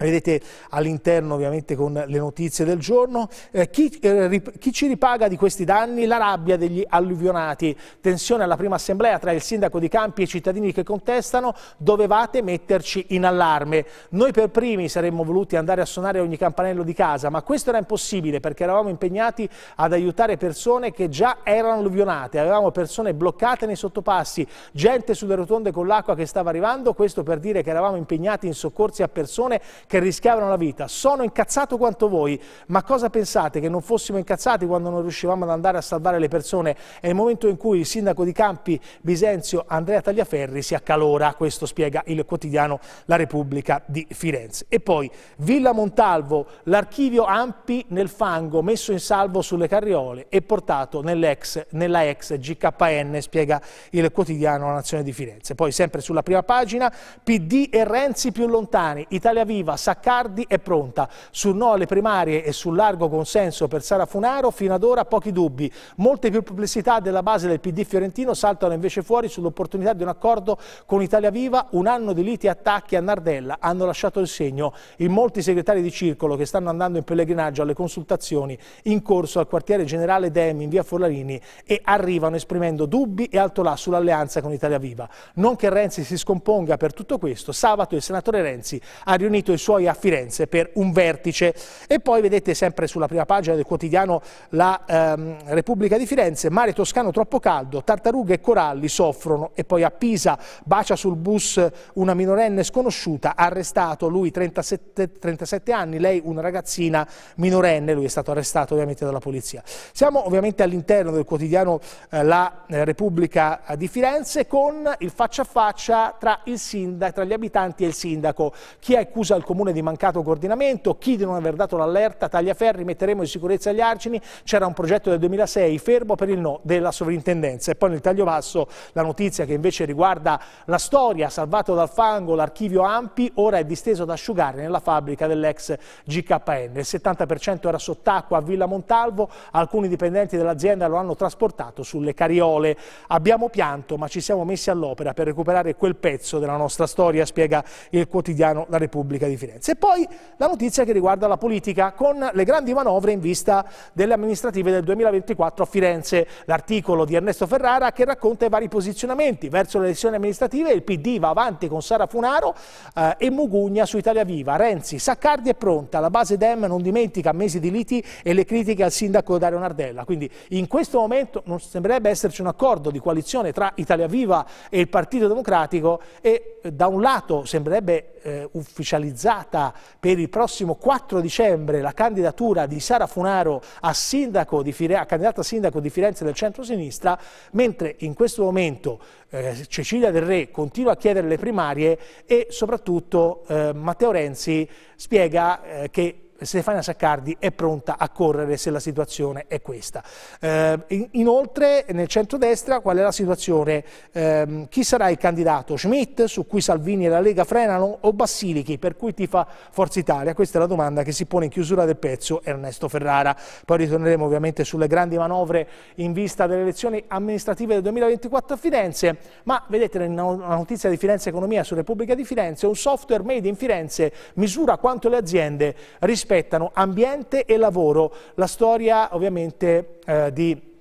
Vedete all'interno ovviamente con le notizie del giorno. Eh, chi, eh, rip, chi, ci ripaga di questi danni? La rabbia degli alluvionati. Tensione alla prima assemblea tra il sindaco di Campi e i cittadini che contestano. Dovevate metterci in allarme. Noi per primi saremmo voluti andare a suonare ogni campanello di casa, ma questo era impossibile perché eravamo impegnati ad aiutare persone che già erano alluvionate. Avevamo persone bloccate nei sottopassi, gente sulle rotonde con l'acqua che stava arrivando. Questo per dire che eravamo impegnati in soccorsi a persone che rischiavano la vita. Sono incazzato quanto voi, ma cosa pensate che non fossimo incazzati quando non riuscivamo ad andare a salvare le persone? È il momento in cui il sindaco di Campi, Bisenzio Andrea Tagliaferri, si accalora, questo spiega il quotidiano La Repubblica di Firenze. E poi Villa Montalvo, l'archivio Ampi nel fango, messo in salvo sulle carriole e portato nell'ex, nella ex GKN, spiega il quotidiano La Nazione di Firenze. Poi sempre sulla prima pagina, PD e Renzi più lontani, Italia Viva Saccardi è pronta. Sul no alle primarie e sul largo consenso per Sara Funaro fino ad ora pochi dubbi. Molte più perplessità della base del PD fiorentino saltano invece fuori sull'opportunità di un accordo con Italia Viva. Un anno di liti e attacchi a Nardella hanno lasciato il segno in molti segretari di circolo che stanno andando in pellegrinaggio alle consultazioni in corso al quartiere generale Demi in via Forlarini e arrivano esprimendo dubbi e alto là sull'alleanza con Italia Viva. Non che Renzi si scomponga per tutto questo, sabato il senatore Renzi ha riunito il suo suoi a Firenze per un vertice. E poi vedete sempre sulla prima pagina del quotidiano la ehm, Repubblica di Firenze, mare toscano troppo caldo, tartarughe e coralli soffrono e poi a Pisa bacia sul bus una minorenne sconosciuta, arrestato lui 37, 37 anni, lei una ragazzina minorenne, lui è stato arrestato ovviamente dalla polizia. Siamo ovviamente all'interno del quotidiano eh, La eh, Repubblica di Firenze con il faccia a faccia tra, sindaco, tra gli abitanti e il sindaco. Chi accusa il comune comune di mancato coordinamento, chi di non aver dato l'allerta, Tagliaferri, metteremo in sicurezza gli argini, c'era un progetto del 2006, fermo per il no della sovrintendenza. E poi nel taglio basso la notizia che invece riguarda la storia, salvato dal fango l'archivio Ampi, ora è disteso ad asciugare nella fabbrica dell'ex GKN. Il 70% era sott'acqua a Villa Montalvo, alcuni dipendenti dell'azienda lo hanno trasportato sulle cariole. Abbiamo pianto ma ci siamo messi all'opera per recuperare quel pezzo della nostra storia, spiega il quotidiano La Repubblica di Firenze. Firenze. E poi la notizia che riguarda la politica, con le grandi manovre in vista delle amministrative del 2024 a Firenze. L'articolo di Ernesto Ferrara che racconta i vari posizionamenti. Verso le elezioni amministrative il PD va avanti con Sara Funaro eh, e Mugugna su Italia Viva. Renzi, Saccardi è pronta, la base Dem non dimentica mesi di liti e le critiche al sindaco Dario Nardella. Quindi in questo momento non sembrerebbe esserci un accordo di coalizione tra Italia Viva e il Partito Democratico e eh, da un lato sembrerebbe eh, ufficializzare annunciata per il prossimo 4 dicembre la candidatura di Sara Funaro a, sindaco di Fire- a candidata sindaco di Firenze del centro-sinistra, mentre in questo momento eh, Cecilia Del Re continua a chiedere le primarie e soprattutto eh, Matteo Renzi spiega eh, che Stefania Saccardi è pronta a correre se la situazione è questa. Eh, inoltre nel centrodestra qual è la situazione? Eh, chi sarà il candidato? Schmidt su cui Salvini e la Lega frenano o Bassilichi per cui ti fa Forza Italia? Questa è la domanda che si pone in chiusura del pezzo Ernesto Ferrara. Poi ritorneremo ovviamente sulle grandi manovre in vista delle elezioni amministrative del 2024 a Firenze, ma vedete la notizia di Firenze Economia su Repubblica di Firenze, un software made in Firenze misura quanto le aziende rispondono rispettano ambiente e lavoro. La storia ovviamente eh, di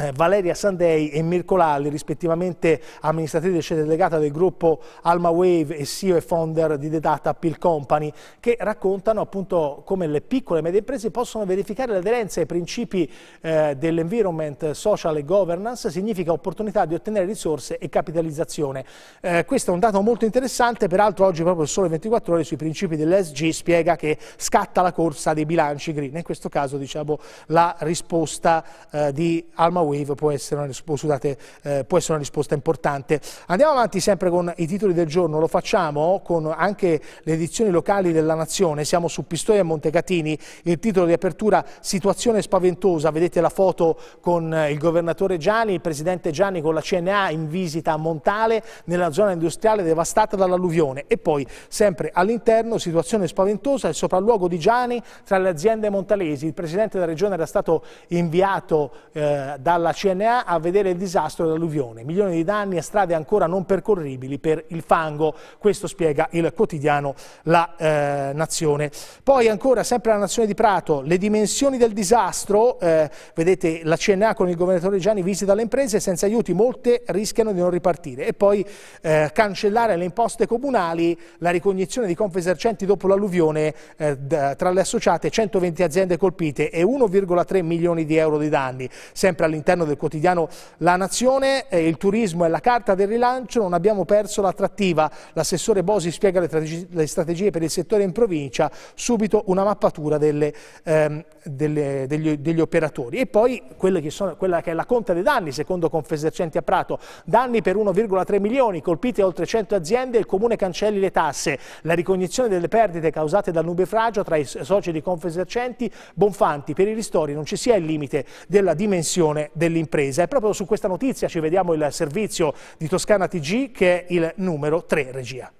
eh, Valeria Sandei e Mirko Lalli, rispettivamente amministratrice delegata del gruppo Alma Wave e CEO e founder di The Data Pill Company, che raccontano appunto come le piccole e medie imprese possono verificare l'aderenza ai principi eh, dell'environment social e governance, significa opportunità di ottenere risorse e capitalizzazione. Eh, questo è un dato molto interessante, peraltro oggi proprio il Sole 24 Ore sui principi dell'ESG spiega che scatta la corsa dei bilanci green, in questo caso diciamo la risposta eh, di Alma Wave Wave può essere una, risposta, date, eh, può essere una risposta importante. Andiamo avanti sempre con i titoli del giorno, lo facciamo con anche le edizioni locali della Nazione, siamo su Pistoia e Montecatini, il titolo di apertura Situazione spaventosa, vedete la foto con il governatore Gianni, il presidente Gianni con la CNA in visita a Montale nella zona industriale devastata dall'alluvione e poi sempre all'interno situazione spaventosa il sopralluogo di Gianni tra le aziende montalesi, il presidente della regione era stato inviato eh, dalla dalla CNA a vedere il disastro dell'alluvione. Milioni di danni e strade ancora non percorribili per il fango. Questo spiega il quotidiano La eh, Nazione. Poi ancora, sempre la Nazione di Prato, le dimensioni del disastro. Eh, vedete la CNA con il governatore Gianni visita le imprese senza aiuti. Molte rischiano di non ripartire. E poi eh, cancellare le imposte comunali, la ricognizione di Confesercenti dopo l'alluvione eh, tra le associate 120 aziende colpite e 1,3 milioni di euro di danni. Sempre all'interno all'interno del quotidiano La Nazione, eh, il turismo è la carta del rilancio, non abbiamo perso l'attrattiva. L'assessore Bosi spiega le, strategie per il settore in provincia, subito una mappatura delle, ehm, delle, degli, degli, operatori. E poi che sono, quella che è la conta dei danni, secondo Confesercenti a Prato, danni per 1,3 milioni, colpite oltre 100 aziende, il comune cancelli le tasse, la ricognizione delle perdite causate dal nubefragio tra i soci di Confesercenti, Bonfanti, per i ristori non ci sia il limite della dimensione dell'impresa. E proprio su questa notizia ci vediamo il servizio di Toscana TG che è il numero 3 regia.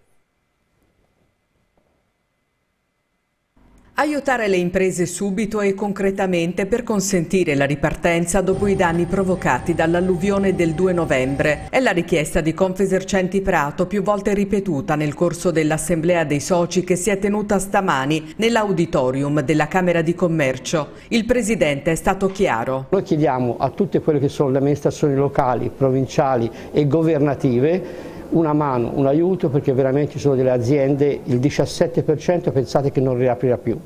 Aiutare le imprese subito e concretamente per consentire la ripartenza dopo i danni provocati dall'alluvione del 2 novembre è la richiesta di Confesercenti Prato più volte ripetuta nel corso dell'assemblea dei soci che si è tenuta stamani nell'auditorium della Camera di Commercio. Il Presidente è stato chiaro. Noi chiediamo a tutte quelle che sono le amministrazioni locali, provinciali e governative una mano, un aiuto perché veramente ci sono delle aziende, il 17% pensate che non riaprirà più,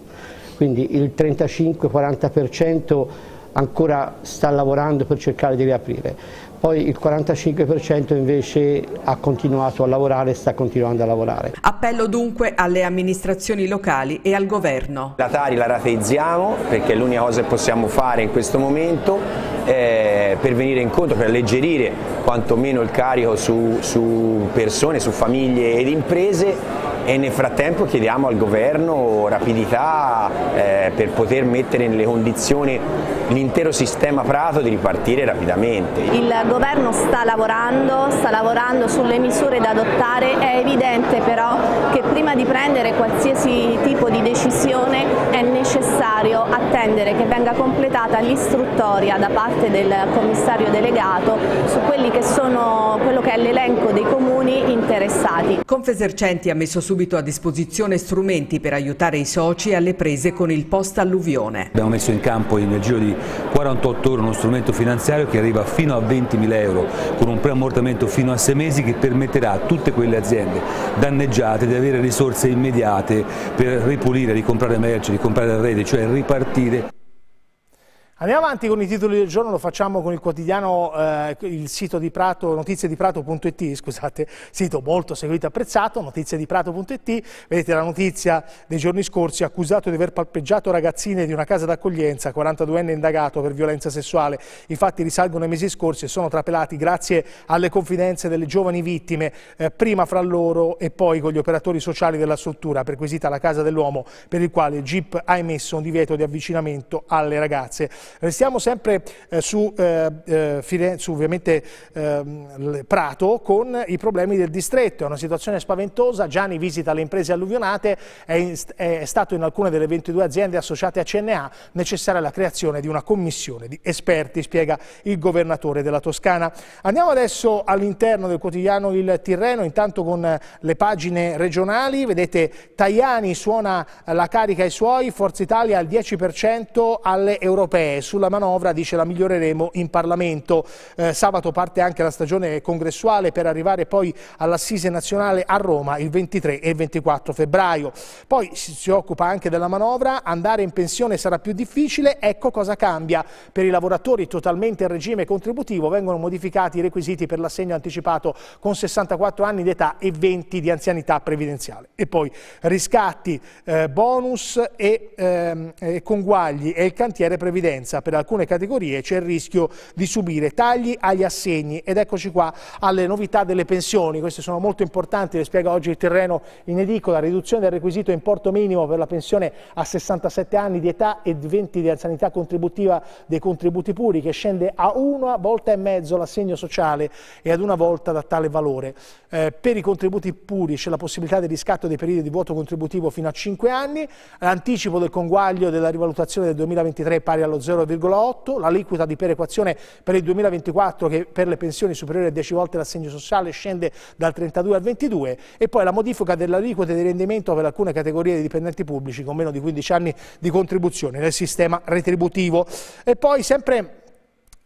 quindi il 35-40% ancora sta lavorando per cercare di riaprire poi il 45% invece ha continuato a lavorare e sta continuando a lavorare. Appello dunque alle amministrazioni locali e al governo. La Tari la rateizziamo perché è l'unica cosa che possiamo fare in questo momento eh, per venire incontro, per alleggerire quantomeno il carico su, su persone, su famiglie ed imprese e nel frattempo chiediamo al governo rapidità eh, per poter mettere nelle condizioni l'intero sistema Prato di ripartire rapidamente. Il governo sta lavorando, sta lavorando sulle misure da adottare, è evidente però che prima di prendere qualsiasi tipo di decisione è necessario attendere che venga completata l'istruttoria da parte del commissario delegato su quelli che sono, quello che è l'elenco dei comuni interessati. Confesercenti ha messo su subito a disposizione strumenti per aiutare i soci alle prese con il post-alluvione. Abbiamo messo in campo nel giro di 48 ore uno strumento finanziario che arriva fino a 20.000 euro con un preammortamento fino a 6 mesi che permetterà a tutte quelle aziende danneggiate di avere risorse immediate per ripulire, ricomprare merci, ricomprare arredi, cioè ripartire. Andiamo avanti con i titoli del giorno, lo facciamo con il quotidiano, eh, il sito di Prato, notiziediprato.it, scusate, sito molto seguito e apprezzato, notiziediprato.it, vedete la notizia dei giorni scorsi, accusato di aver palpeggiato ragazzine di una casa d'accoglienza, 42enne indagato per violenza sessuale, i fatti risalgono ai mesi scorsi e sono trapelati grazie alle confidenze delle giovani vittime, eh, prima fra loro e poi con gli operatori sociali della struttura, perquisita la casa dell'uomo per il quale il GIP ha emesso un divieto di avvicinamento alle ragazze. Restiamo eh, sempre eh, su, eh, eh Firenze, ovviamente ehm, Prato con i problemi del distretto. È una situazione spaventosa. Gianni visita le imprese alluvionate. È, in, è stato in alcune delle 22 aziende associate a CNA necessaria la creazione di una commissione di esperti, spiega il governatore della Toscana. Andiamo adesso all'interno del quotidiano Il Tirreno, intanto con le pagine regionali. Vedete Tajani suona la carica ai suoi, Forza Italia al 10% alle europee. Sulla manovra dice la miglioreremo in Parlamento. Eh, sabato parte anche la stagione congressuale per arrivare poi all'assise nazionale a Roma il 23 e 24 febbraio. Poi si, occupa anche della manovra, andare in pensione sarà più difficile, ecco cosa cambia. Per i lavoratori totalmente in regime contributivo vengono modificati i requisiti per l'assegno anticipato con 64 anni d'età e 20 di anzianità previdenziale. E poi riscatti, eh, bonus e, ehm, e conguagli e il cantiere previdenza scadenza. Per alcune categorie c'è il rischio di subire tagli agli assegni ed eccoci qua alle novità delle pensioni. Queste sono molto importanti, le spiega oggi il terreno in edicola, riduzione del requisito importo minimo per la pensione a 67 anni di età e 20 di anzianità contributiva dei contributi puri che scende a una volta e mezzo l'assegno sociale e ad una volta da tale valore. Eh, per i contributi puri c'è la possibilità di riscatto dei periodi di vuoto contributivo fino a 5 anni, l'anticipo del conguaglio della rivalutazione del 2023 pari allo 0,5%, 0,8, l'aliquota di perequazione per il 2024 che per le pensioni superiori a 10 volte l'assegno sociale scende dal 32 al 22 e poi la modifica dell'aliquota di rendimento per alcune categorie di dipendenti pubblici con meno di 15 anni di contribuzione nel sistema retributivo. E poi sempre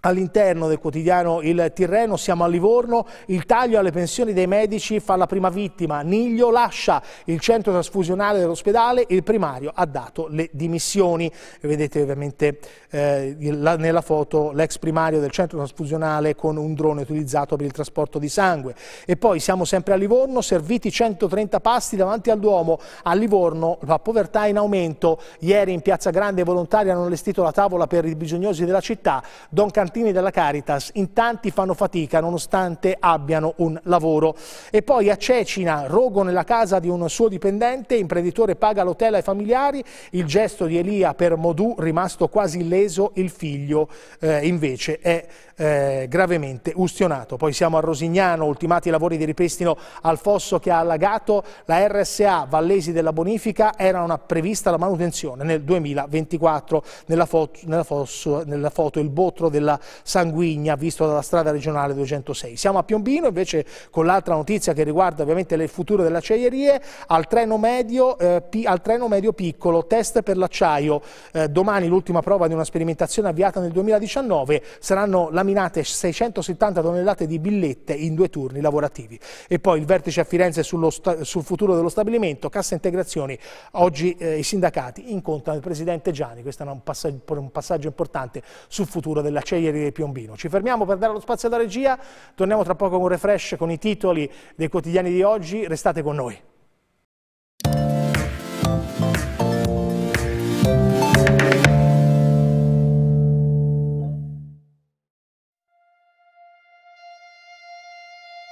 All'interno del quotidiano Il Tirreno siamo a Livorno, il taglio alle pensioni dei medici fa la prima vittima, Niglio lascia il centro trasfusionale dell'ospedale, il primario ha dato le dimissioni. Vedete ovviamente eh, nella foto l'ex primario del centro trasfusionale con un drone utilizzato per il trasporto di sangue. E poi siamo sempre a Livorno, serviti 130 pasti davanti al Duomo, a Livorno la povertà è in aumento, ieri in Piazza Grande i volontari hanno allestito la tavola per i bisognosi della città, Don Can cantini della Caritas, in tanti fanno fatica nonostante abbiano un lavoro. E poi a Cecina, rogo nella casa di un suo dipendente, imprenditore paga l'hotel ai familiari, il gesto di Elia per Modù rimasto quasi illeso, il figlio eh, invece è eh, gravemente ustionato. Poi siamo a Rosignano, ultimati i lavori di ripristino al fosso che ha allagato la RSA Vallesi della Bonifica, era una prevista la manutenzione nel 2024. Nella foto, nella fosso, nella foto il botro della sanguigna visto dalla strada regionale 206. Siamo a Piombino invece con l'altra notizia che riguarda ovviamente il futuro delle acciaierie, al treno medio, eh, al treno medio piccolo, test per l'acciaio, eh, domani l'ultima prova di una sperimentazione avviata nel 2019, saranno laminate 670 tonnellate di billette in due turni lavorativi. E poi il vertice a Firenze sullo, sul futuro dello stabilimento, Cassa Integrazioni, oggi eh, i sindacati incontrano il Presidente Gianni, questo è un passaggio, un passaggio importante sul futuro dell'acciaieria Corrieri di Piombino. Ci fermiamo per dare lo spazio alla regia, torniamo tra poco con un refresh con i titoli dei quotidiani di oggi, restate con noi.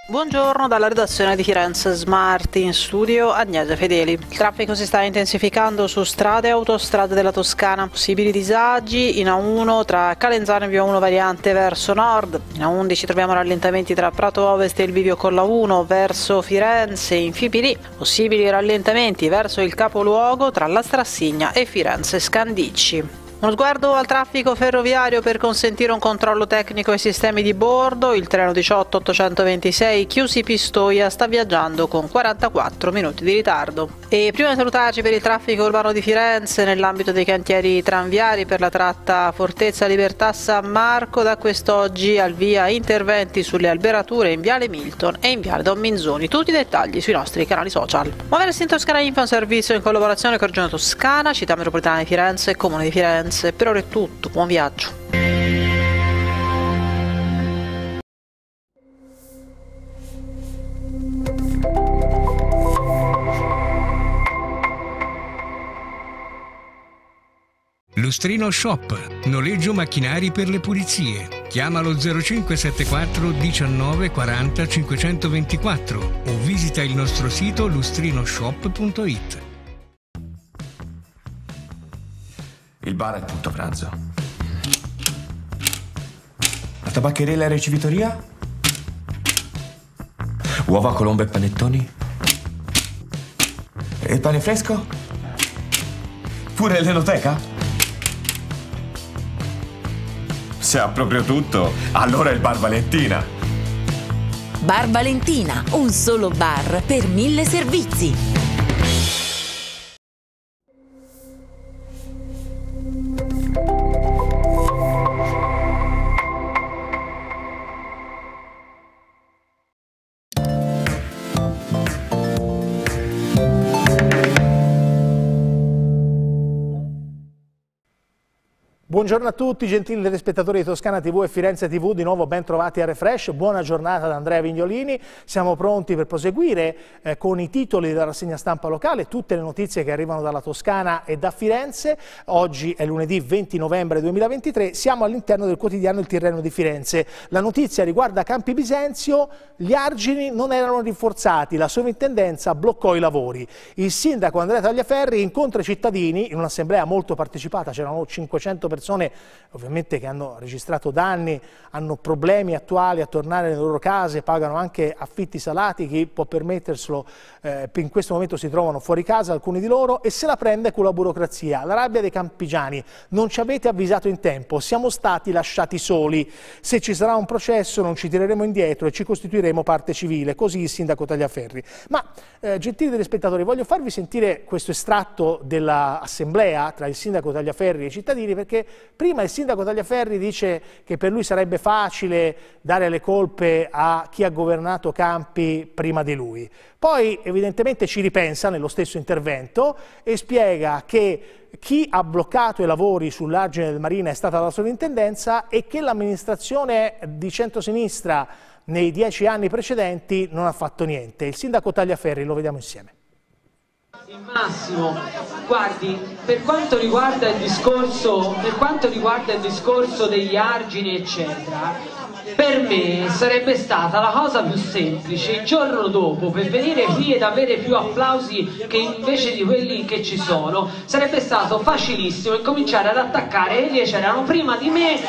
Buongiorno dalla redazione di Firenze Smart in studio Agnese Fedeli. Il traffico si sta intensificando su strade e autostrade della Toscana. Possibili disagi in A1 tra Calenzano e Via 1 variante verso nord. In A11 troviamo rallentamenti tra Prato Ovest e il Vivio con la 1 verso Firenze in Fipili. Possibili rallentamenti verso il capoluogo tra la Strassigna e Firenze Scandicci. Uno sguardo al traffico ferroviario per consentire un controllo tecnico ai sistemi di bordo, il treno 18-826 chiusi Pistoia sta viaggiando con 44 minuti di ritardo. E prima di salutarci per il traffico urbano di Firenze, nell'ambito dei cantieri tranviari per la tratta Fortezza Libertà San Marco, da quest'oggi al via interventi sulle alberature in Viale Milton e in Viale Don Minzoni, tutti i dettagli sui nostri canali social. Muoversi in Toscana Info è un servizio in collaborazione con Regione Toscana, Città Metropolitana di Firenze e Comune di Firenze vacanze, per ora è tutto, buon viaggio! Lustrino Shop, noleggio macchinari per le pulizie. Chiamalo 0574 19 40 524 o visita il nostro sito lustrinoshop.it. Il bar è il punto pranzo. La tabaccheria e la ricevitoria? Uova, colombe e panettoni? E il pane fresco? Pure l'enoteca? Se ha proprio tutto, allora il bar Valentina. Bar Valentina, un solo bar per mille servizi. Buongiorno a tutti, gentili telespettatori di Toscana TV e Firenze TV, di nuovo ben trovati a Refresh, buona giornata da Andrea Vignolini, siamo pronti per proseguire eh, con i titoli della rassegna stampa locale, tutte le notizie che arrivano dalla Toscana e da Firenze, oggi è lunedì 20 novembre 2023, siamo all'interno del quotidiano Il Tirreno di Firenze, la notizia riguarda Campi Bisenzio, gli argini non erano rinforzati, la sovrintendenza bloccò i lavori, il sindaco Andrea Tagliaferri incontra i cittadini in un'assemblea molto partecipata, c'erano 500 persone persone ovviamente che hanno registrato danni, hanno problemi attuali a tornare nelle loro case, pagano anche affitti salati, chi può permetterselo eh, in questo momento si trovano fuori casa alcuni di loro e se la prende con la burocrazia, la rabbia dei campigiani, non ci avete avvisato in tempo, siamo stati lasciati soli, se ci sarà un processo non ci tireremo indietro e ci costituiremo parte civile, così il sindaco Tagliaferri. Ma eh, gentili telespettatori, voglio farvi sentire questo estratto dell'assemblea tra il sindaco Tagliaferri e i cittadini perché prima il sindaco Tagliaferri dice che per lui sarebbe facile dare le colpe a chi ha governato Campi prima di lui. Poi evidentemente ci ripensa nello stesso intervento e spiega che chi ha bloccato i lavori sull'argine del Marina è stata la sovrintendenza e che l'amministrazione di centrosinistra nei dieci anni precedenti non ha fatto niente. Il sindaco Tagliaferri, lo vediamo insieme. Il massimo, guardi, per quanto, discorso, per quanto riguarda il discorso degli argini eccetera, per me sarebbe stata la cosa più semplice il giorno dopo per venire qui ed avere più applausi che invece di quelli che ci sono sarebbe stato facilissimo cominciare ad attaccare e c'erano prima di me e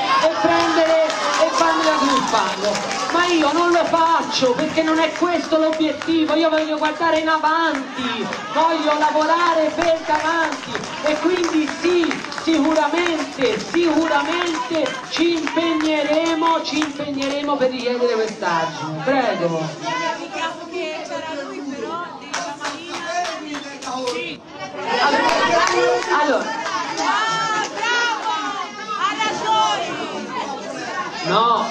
prendere e farmela gruppando ma io non lo faccio perché non è questo l'obiettivo io voglio guardare in avanti voglio lavorare per davanti e quindi sì sicuramente, sicuramente ci impegneremo, ci impegneremo per richiedere quest'argine. Prego. Allora, allora. No,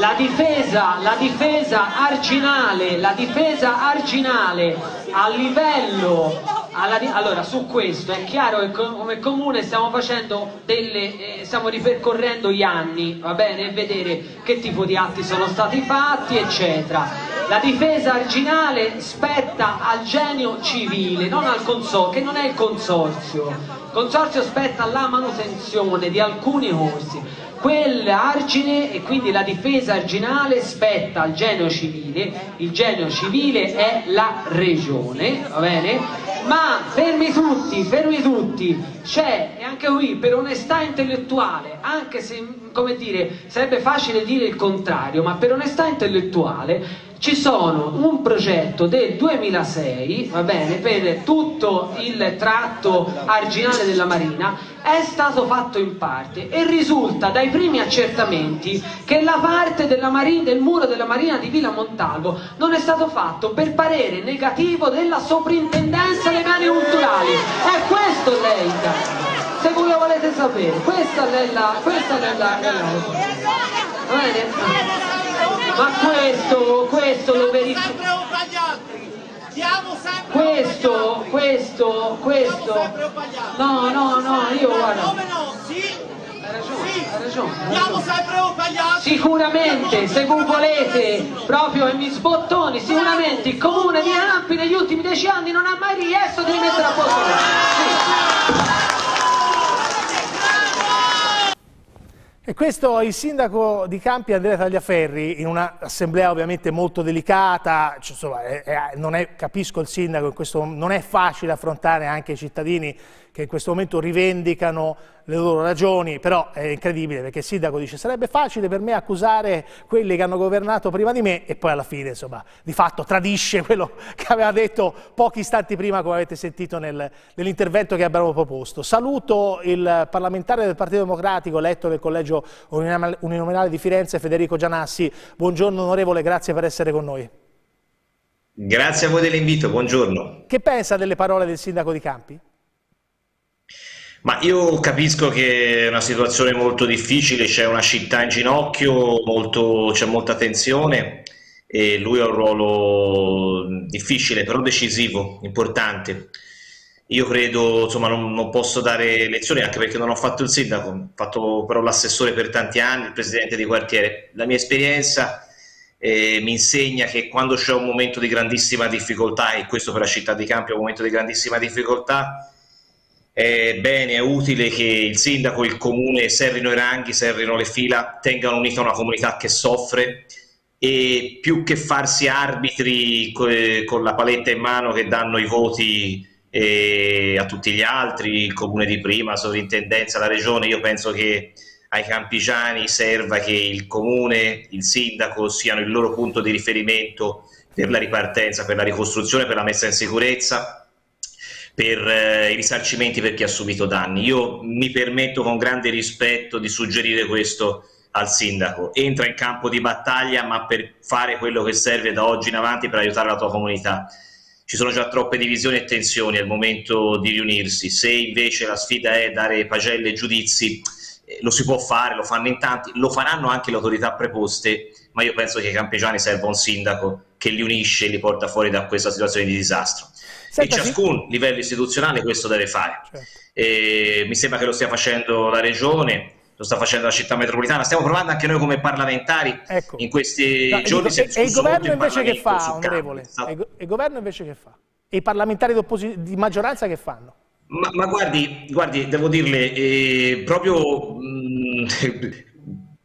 la difesa, la difesa arginale, la difesa arginale a livello di... allora su questo è chiaro che come comune stiamo facendo delle eh, stiamo ripercorrendo gli anni va bene e vedere che tipo di atti sono stati fatti eccetera la difesa arginale spetta al genio civile non al consorzio che non è il consorzio il consorzio spetta alla manutenzione di alcuni corsi quell'argine e quindi la difesa arginale spetta al genio civile il genio civile è la regione va bene ma fermi tutti, fermi tutti, c'è, e anche qui per onestà intellettuale, anche se, come dire, sarebbe facile dire il contrario, ma per onestà intellettuale ci sono un progetto del 2006 va bene, per tutto il tratto arginale della marina è stato fatto in parte e risulta dai primi accertamenti che la parte marina, del muro della marina di Villa Montalvo non è stato fatto per parere negativo della soprintendenza dei beni culturali è questo l'EITA se voi lo volete sapere questa è la, questa è la, la, la, la ma questo, questo lo verifico questo, questo, questo no, no, no, io guarda come no, sì hai ragione, sì. hai ragione, hai ragione. sempre sicuramente, se voi volete proprio e mi sbottoni sicuramente il comune di Ampi negli ultimi dieci anni non ha mai riesco di rimettere a posto E questo il sindaco di Campi, Andrea Tagliaferri, in un'assemblea ovviamente molto delicata, cioè, insomma, è, è, non è, capisco il sindaco, in questo, non è facile affrontare anche i cittadini che in questo momento rivendicano le loro ragioni, però è incredibile perché il sindaco dice sarebbe facile per me accusare quelli che hanno governato prima di me e poi alla fine insomma di fatto tradisce quello che aveva detto pochi istanti prima come avete sentito nel, nell'intervento che abbiamo proposto. Saluto il parlamentare del Partito Democratico eletto del Collegio Uninominale di Firenze Federico Gianassi, buongiorno onorevole, grazie per essere con noi. Grazie a voi dell'invito, buongiorno. Che pensa delle parole del sindaco di Campi? Ma io capisco che è una situazione molto difficile, c'è una città in ginocchio, c'è molta tensione e lui ha un ruolo difficile, però decisivo, importante. Io credo, insomma, non, non posso dare lezioni anche perché non ho fatto il sindaco, ho fatto però l'assessore per tanti anni, il presidente di quartiere. La mia esperienza eh, mi insegna che quando c'è un momento di grandissima difficoltà, e questo per la città di Campi è un momento di grandissima difficoltà, è bene, è utile che il sindaco, il comune serrino i ranghi, serrino le fila, tengano unita una comunità che soffre e più che farsi arbitri con la paletta in mano che danno i voti eh, a tutti gli altri, il comune di prima, la sovrintendenza, la regione, io penso che ai campigiani serva che il comune, il sindaco siano il loro punto di riferimento per la ripartenza, per la ricostruzione, per la messa in sicurezza per eh, i risarcimenti per chi ha subito danni. Io mi permetto con grande rispetto di suggerire questo al sindaco. Entra in campo di battaglia, ma per fare quello che serve da oggi in avanti per aiutare la tua comunità. Ci sono già troppe divisioni e tensioni, è il momento di riunirsi. Se invece la sfida è dare pagelle e giudizi, eh, lo si può fare, lo fanno in tanti, lo faranno anche le autorità preposte, ma io penso che ai campeggiani serva un sindaco che li unisce e li porta fuori da questa situazione di disastro. Senta, e ciascun sì. livello istituzionale questo deve fare. Certo. mi sembra che lo stia facendo la Regione, lo sta facendo la città metropolitana, stiamo provando anche noi come parlamentari ecco. in questi no, giorni. E, e, e il governo invece che fa, onorevole? Campo, stato... E il governo invece che fa? E i parlamentari di maggioranza che fanno? Ma, ma guardi, guardi, devo dirle, eh, proprio mh, mm,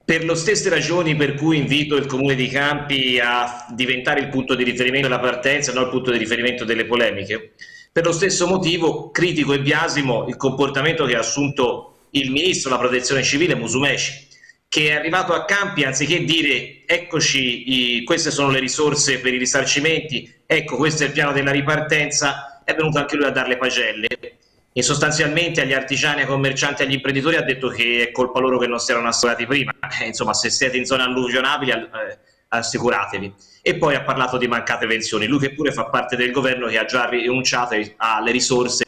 per le stesse ragioni per cui invito il Comune di Campi a diventare il punto di riferimento della partenza, non il punto di riferimento delle polemiche, per lo stesso motivo critico e biasimo il comportamento che ha assunto il Ministro della Protezione Civile Musumeci, che è arrivato a Campi anziché dire eccoci, queste sono le risorse per i risarcimenti, ecco questo è il piano della ripartenza, è venuto anche lui a dare le pagelle e sostanzialmente agli artigiani, ai commercianti e agli imprenditori ha detto che è colpa loro che non si erano assicurati prima. Eh, insomma, se siete in zone alluvionabili eh, assicuratevi. E poi ha parlato di mancate pensioni. Lui che pure fa parte del governo che ha già rinunciato alle risorse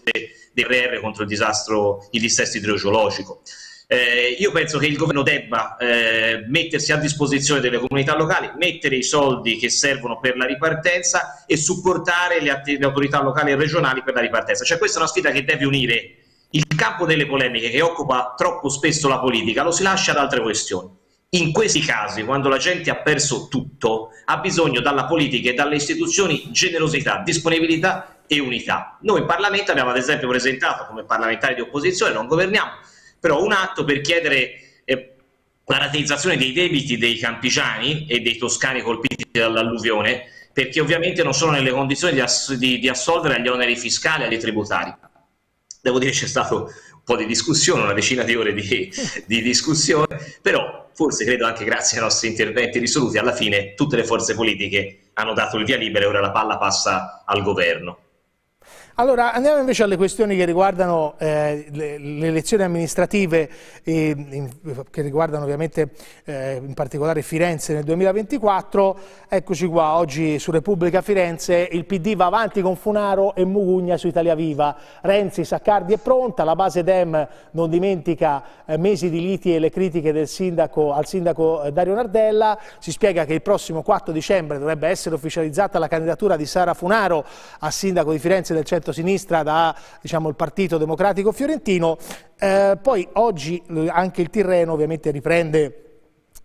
del RR contro il disastro, il dissesto idrogeologico. Eh, io penso che il governo debba eh, mettersi a disposizione delle comunità locali, mettere i soldi che servono per la ripartenza e supportare le, le autorità locali e regionali per la ripartenza. Cioè, questa è una sfida che deve unire il campo delle polemiche che occupa troppo spesso la politica, lo si lascia ad altre questioni. In questi casi, quando la gente ha perso tutto, ha bisogno dalla politica e dalle istituzioni generosità, disponibilità e unità. Noi in Parlamento abbiamo ad esempio presentato come parlamentari di opposizione, non governiamo, però un atto per chiedere eh, la rateizzazione dei debiti dei campigiani e dei toscani colpiti dall'alluvione, perché ovviamente non sono nelle condizioni di, ass di, di assolvere agli oneri fiscali e agli tributari. Devo dire che c'è stato un po' di discussione, una decina di ore di, di discussione, però forse credo anche grazie ai nostri interventi risoluti, alla fine tutte le forze politiche hanno dato il via libera e ora la palla passa al governo. Allora andiamo invece alle questioni che riguardano eh, le, le, elezioni amministrative, eh, in, che riguardano ovviamente eh, in particolare Firenze nel 2024. Eccoci qua, oggi su Repubblica Firenze il PD va avanti con Funaro e Mugugna su Italia Viva. Renzi, Saccardi è pronta, la base Dem non dimentica eh, mesi di liti e le critiche sindaco, al sindaco eh, Dario Nardella. Si spiega che il prossimo 4 dicembre dovrebbe essere ufficializzata la candidatura di Sara Funaro a sindaco di Firenze del centro centrosinistra da diciamo, il Partito Democratico Fiorentino. Eh, poi oggi eh, anche il Tirreno ovviamente riprende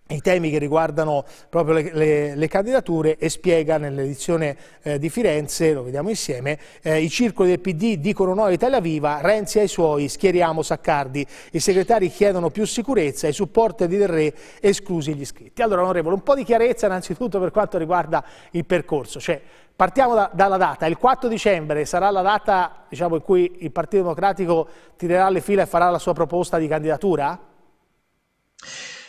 i temi che riguardano proprio le, le, le candidature e spiega nell'edizione eh, di Firenze, lo vediamo insieme, eh, i circoli del PD dicono no a Italia Viva, Renzi ai suoi, schieriamo Saccardi, i segretari chiedono più sicurezza, i supporter di Del Re esclusi gli iscritti. Allora onorevole, un po' di chiarezza innanzitutto per quanto riguarda il percorso, cioè Partiamo da, dalla data, il 4 dicembre sarà la data diciamo, in cui il Partito Democratico tirerà le file e farà la sua proposta di candidatura?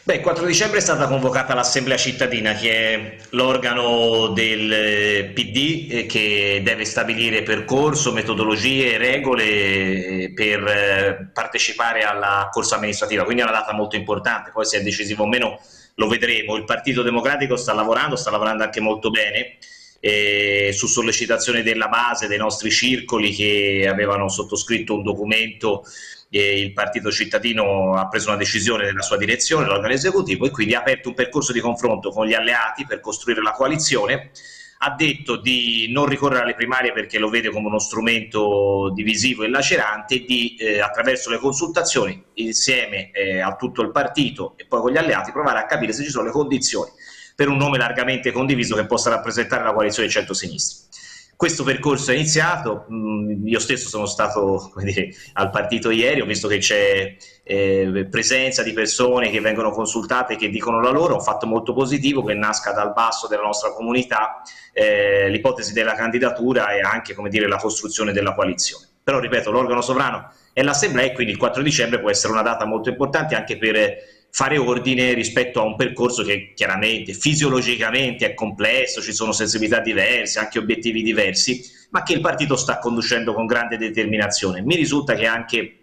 Beh, il 4 dicembre è stata convocata l'Assemblea cittadina, che è l'organo del eh, PD eh, che deve stabilire percorso, metodologie, regole eh, per partecipare alla corsa amministrativa, quindi è una data molto importante, poi se è decisivo o meno lo vedremo. Il Partito Democratico sta lavorando, sta lavorando anche molto bene eh, su sollecitazione della base, dei nostri circoli che avevano sottoscritto un documento il partito cittadino ha preso una decisione nella sua direzione, l'organo esecutivo, e quindi ha aperto un percorso di confronto con gli alleati per costruire la coalizione. Ha detto di non ricorrere alle primarie perché lo vede come uno strumento divisivo e lacerante, e di eh, attraverso le consultazioni insieme eh, a tutto il partito e poi con gli alleati provare a capire se ci sono le condizioni per un nome largamente condiviso che possa rappresentare la coalizione centro-sinistra. Questo percorso è iniziato, mm, io stesso sono stato dire, al partito ieri, ho visto che c'è eh, presenza di persone che vengono consultate, e che dicono la loro, è un fatto molto positivo che nasca dal basso della nostra comunità eh, l'ipotesi della candidatura e anche dire, la costruzione della coalizione. Però ripeto, l'organo sovrano è l'Assemblea e quindi il 4 dicembre può essere una data molto importante anche per fare ordine rispetto a un percorso che chiaramente fisiologicamente è complesso, ci sono sensibilità diverse, anche obiettivi diversi, ma che il partito sta conducendo con grande determinazione. Mi risulta che anche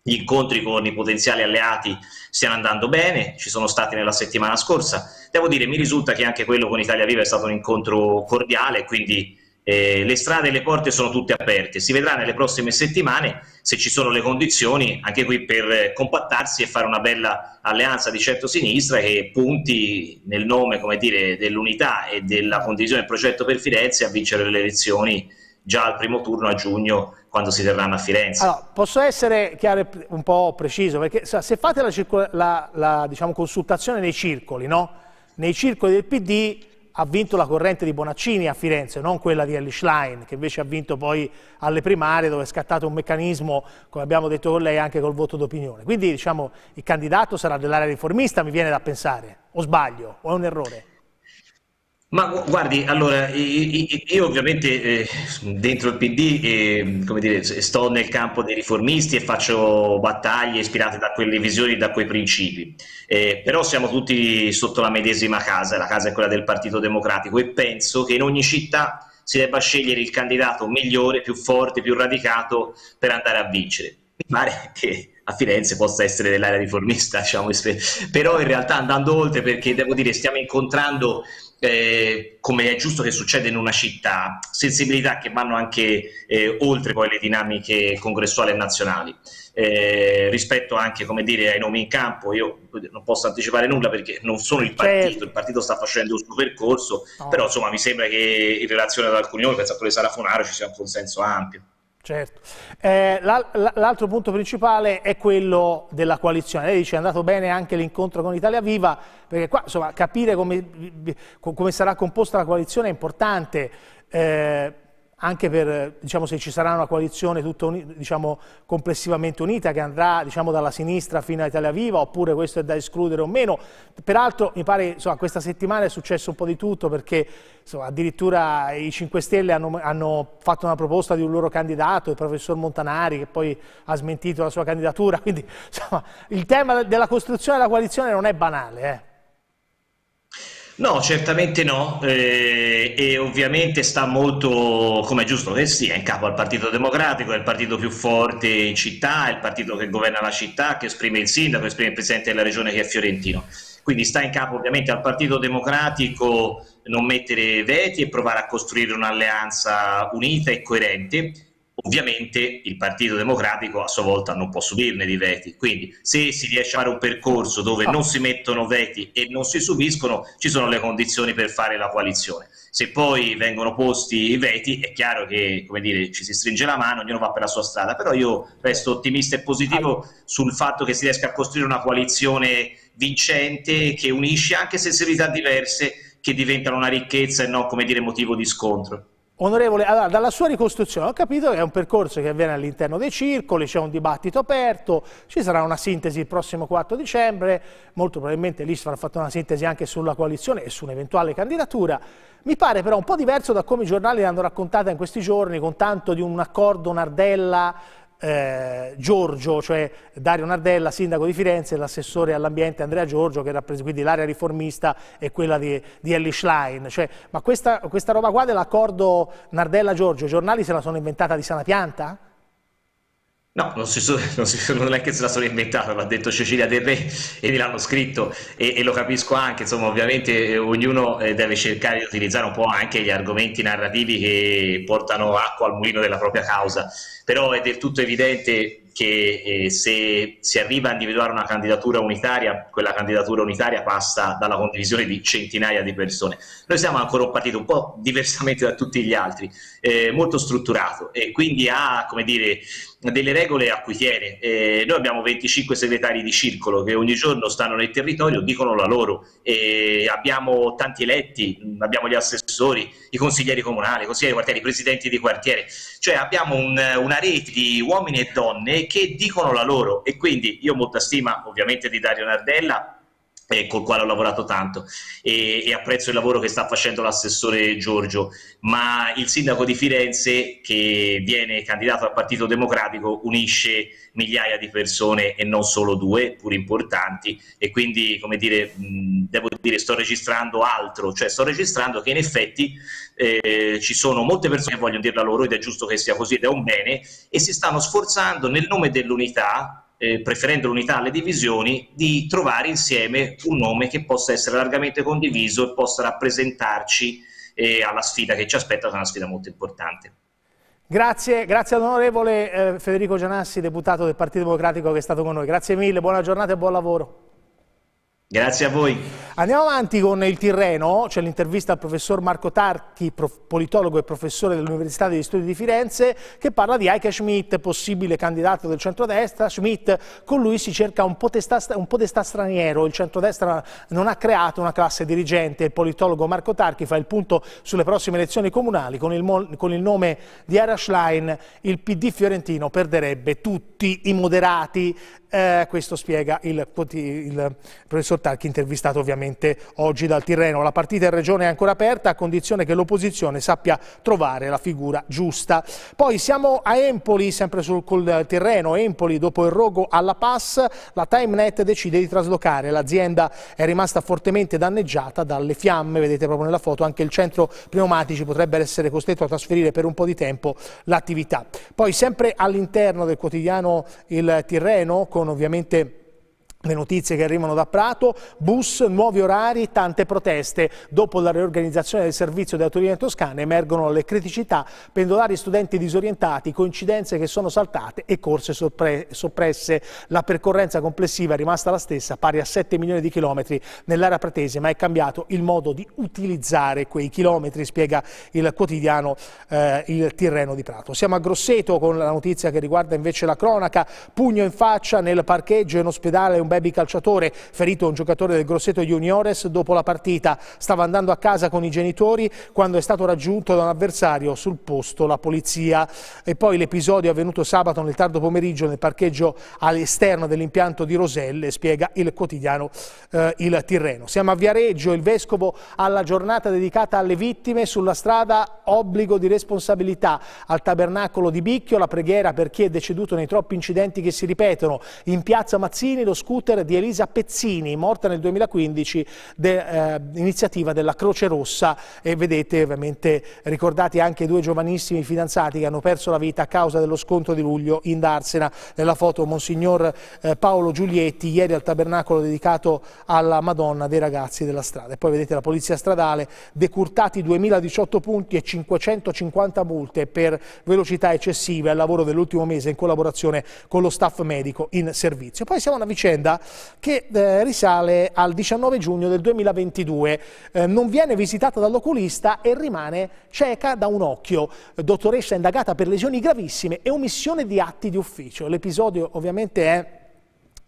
gli incontri con i potenziali alleati stiano andando bene, ci sono stati nella settimana scorsa. Devo dire, mi risulta che anche quello con Italia Viva è stato un incontro cordiale, quindi eh, le strade e le porte sono tutte aperte, si vedrà nelle prossime settimane se ci sono le condizioni anche qui per eh, compattarsi e fare una bella alleanza di centro-sinistra che punti nel nome dell'unità e della condivisione del progetto per Firenze a vincere le elezioni già al primo turno a giugno quando si terranno a Firenze. Allora, posso essere chiaro un po' preciso, perché se fate la, la, la diciamo, consultazione nei circoli, no? nei circoli del PD ha vinto la corrente di Bonaccini a Firenze, non quella di Ellie Schlein, che invece ha vinto poi alle primarie, dove è scattato un meccanismo, come abbiamo detto con lei, anche col voto d'opinione. Quindi diciamo, il candidato sarà dell'area riformista, mi viene da pensare, o sbaglio, o è un errore? Ma guardi, allora, io ovviamente eh, dentro il PD eh, come dire, sto nel campo dei riformisti e faccio battaglie ispirate da quelle visioni, da quei principi, eh, però siamo tutti sotto la medesima casa, la casa è quella del Partito Democratico e penso che in ogni città si debba scegliere il candidato migliore, più forte, più radicato per andare a vincere. Mi pare che a Firenze possa essere dell'area riformista, diciamo, però in realtà andando oltre, perché devo dire stiamo incontrando eh, come è giusto che succeda in una città, sensibilità che vanno anche eh, oltre poi le dinamiche congressuali e nazionali. Eh, rispetto anche dire, ai nomi in campo, io non posso anticipare nulla perché non sono il partito, certo. il partito sta facendo il suo percorso, oh. però insomma mi sembra che in relazione ad alcuni nomi, penso Sara Funaro, ci sia un consenso ampio. Certo. Eh, l'altro punto principale è quello della coalizione. Lei dice è andato bene anche l'incontro con Italia Viva, perché qua insomma, capire come, come sarà composta la coalizione è importante. Eh, anche per, diciamo, se ci sarà una coalizione uni, diciamo, complessivamente unita che andrà diciamo, dalla sinistra fino a Italia Viva, oppure questo è da escludere o meno. Peraltro mi pare insomma, questa settimana è successo un po' di tutto perché insomma, addirittura i 5 Stelle hanno, hanno, fatto una proposta di un loro candidato, il professor Montanari, che poi ha smentito la sua candidatura. Quindi insomma, il tema della costruzione della coalizione non è banale. Eh. No, certamente no, eh, e ovviamente sta molto, come è giusto che sia, in capo al Partito Democratico, è il partito più forte in città, è il partito che governa la città, che esprime il sindaco, che esprime il presidente della regione che è Fiorentino. Quindi sta in capo ovviamente al Partito Democratico non mettere veti e provare a costruire un'alleanza unita e coerente Ovviamente il Partito Democratico a sua volta non può subirne di veti, quindi se si riesce a fare un percorso dove ah. non si mettono veti e non si subiscono, ci sono le condizioni per fare la coalizione. Se poi vengono posti i veti, è chiaro che dire, ci si stringe la mano, ognuno va per la sua strada, però io resto ottimista e positivo sul fatto che si riesca a costruire una coalizione vincente che unisce anche sensibilità diverse che diventano una ricchezza e non come dire motivo di scontro. Onorevole, allora, dalla sua ricostruzione ho capito che è un percorso che avviene all'interno dei circoli, c'è un dibattito aperto, ci sarà una sintesi il prossimo 4 dicembre, molto probabilmente lì sarà fatta una sintesi anche sulla coalizione e su un'eventuale candidatura. Mi pare però un po' diverso da come i giornali l'hanno raccontata in questi giorni, con tanto di un accordo, un'ardella, eh, Giorgio, cioè Dario Nardella, sindaco di Firenze, e l'assessore all'ambiente Andrea Giorgio, che rappresenta quindi l'area riformista e quella di, di Ellie Schlein. Cioè, ma questa, questa roba qua dell'accordo Nardella-Giorgio, i giornali se la sono inventata di sana pianta? No, non, so, non, so, non, è che se la sono inventata, l'ha detto Cecilia Del Re e me l'hanno scritto e, e, lo capisco anche, insomma ovviamente eh, ognuno eh, deve cercare di utilizzare un po' anche gli argomenti narrativi che portano acqua al mulino della propria causa, però è del tutto evidente che eh, se si arriva a individuare una candidatura unitaria, quella candidatura unitaria passa dalla condivisione di centinaia di persone. Noi siamo ancora un partito un po' diversamente da tutti gli altri, eh, molto strutturato e quindi ha, come dire, delle regole acquitiere. Eh, noi abbiamo 25 segretari di circolo che ogni giorno stanno nel territorio, dicono la loro. Eh, abbiamo tanti eletti, abbiamo gli assessori, i consiglieri comunali, i consiglieri quartieri, i presidenti di quartiere. Cioè abbiamo un, una rete di uomini e donne che dicono la loro e quindi io molta stima ovviamente di Dario Nardella eh, col quale ho lavorato tanto e, e, apprezzo il lavoro che sta facendo l'assessore Giorgio, ma il sindaco di Firenze che viene candidato al Partito Democratico unisce migliaia di persone e non solo due, pur importanti, e quindi come dire, mh, devo dire sto registrando altro, cioè sto registrando che in effetti eh, ci sono molte persone che vogliono dirla loro ed è giusto che sia così ed è un bene e si stanno sforzando nel nome dell'unità eh, preferendo l'unità alle divisioni, di trovare insieme un nome che possa essere largamente condiviso e possa rappresentarci eh, alla sfida che ci aspetta, che è una sfida molto importante. Grazie, grazie all'onorevole eh, Federico Gianassi, deputato del Partito Democratico che è stato con noi. Grazie mille, buona giornata e buon lavoro. Grazie a voi. Andiamo avanti con il Tirreno, c'è l'intervista al professor Marco Tarchi, prof, politologo e professore dell'Università degli Studi di Firenze, che parla di Heike Schmidt, possibile candidato del centrodestra. Schmidt, con lui si cerca un potestà, un potestà straniero, il centrodestra non ha creato una classe dirigente. Il politologo Marco Tarchi fa il punto sulle prossime elezioni comunali con il, con il nome di Arash Schlein, il PD fiorentino perderebbe tutti i moderati. Eh, questo spiega il, il professor Sottacchi, intervistato ovviamente oggi dal Tirreno. La partita in regione è ancora aperta a condizione che l'opposizione sappia trovare la figura giusta. Poi siamo a Empoli, sempre sul col Tirreno. Empoli, dopo il rogo alla pass, la TimeNet decide di traslocare. L'azienda è rimasta fortemente danneggiata dalle fiamme. Vedete proprio nella foto anche il centro pneumatici potrebbe essere costretto a trasferire per un po' di tempo l'attività. Poi sempre all'interno del quotidiano il Tirreno, con ovviamente le notizie che arrivano da Prato, bus, nuovi orari, tante proteste. Dopo la riorganizzazione del servizio della Torino e Toscana emergono le criticità, pendolari studenti disorientati, coincidenze che sono saltate e corse soppresse. La percorrenza complessiva è rimasta la stessa, pari a 7 milioni di chilometri nell'area pratese, ma è cambiato il modo di utilizzare quei chilometri, spiega il quotidiano eh, Il Tirreno di Prato. Siamo a Grosseto con la notizia che riguarda invece la cronaca, pugno in faccia nel parcheggio in ospedale un baby calciatore, ferito un giocatore del Grosseto Juniores dopo la partita. Stava andando a casa con i genitori quando è stato raggiunto da un avversario sul posto, la polizia. E poi l'episodio avvenuto sabato nel tardo pomeriggio nel parcheggio all'esterno dell'impianto di Roselle, spiega il quotidiano eh, Il Tirreno. Siamo a Viareggio, il Vescovo alla giornata dedicata alle vittime sulla strada obbligo di responsabilità. Al tabernacolo di Bicchio la preghiera per chi è deceduto nei troppi incidenti che si ripetono. In piazza Mazzini lo scudo computer di Elisa Pezzini, morta nel 2015, de, eh, iniziativa della Croce Rossa e vedete ovviamente ricordati anche due giovanissimi fidanzati che hanno perso la vita a causa dello scontro di luglio in Darsena. Nella foto Monsignor eh, Paolo Giulietti, ieri al tabernacolo dedicato alla Madonna dei ragazzi della strada. E poi vedete la polizia stradale, decurtati 2018 punti e 550 multe per velocità eccessive al lavoro dell'ultimo mese in collaborazione con lo staff medico in servizio. Poi siamo a una vicenda Breda che eh, risale al 19 giugno del 2022. Eh, non viene visitata dall'oculista e rimane cieca da un occhio. Dottoressa indagata per lesioni gravissime e omissione di atti di ufficio. L'episodio ovviamente è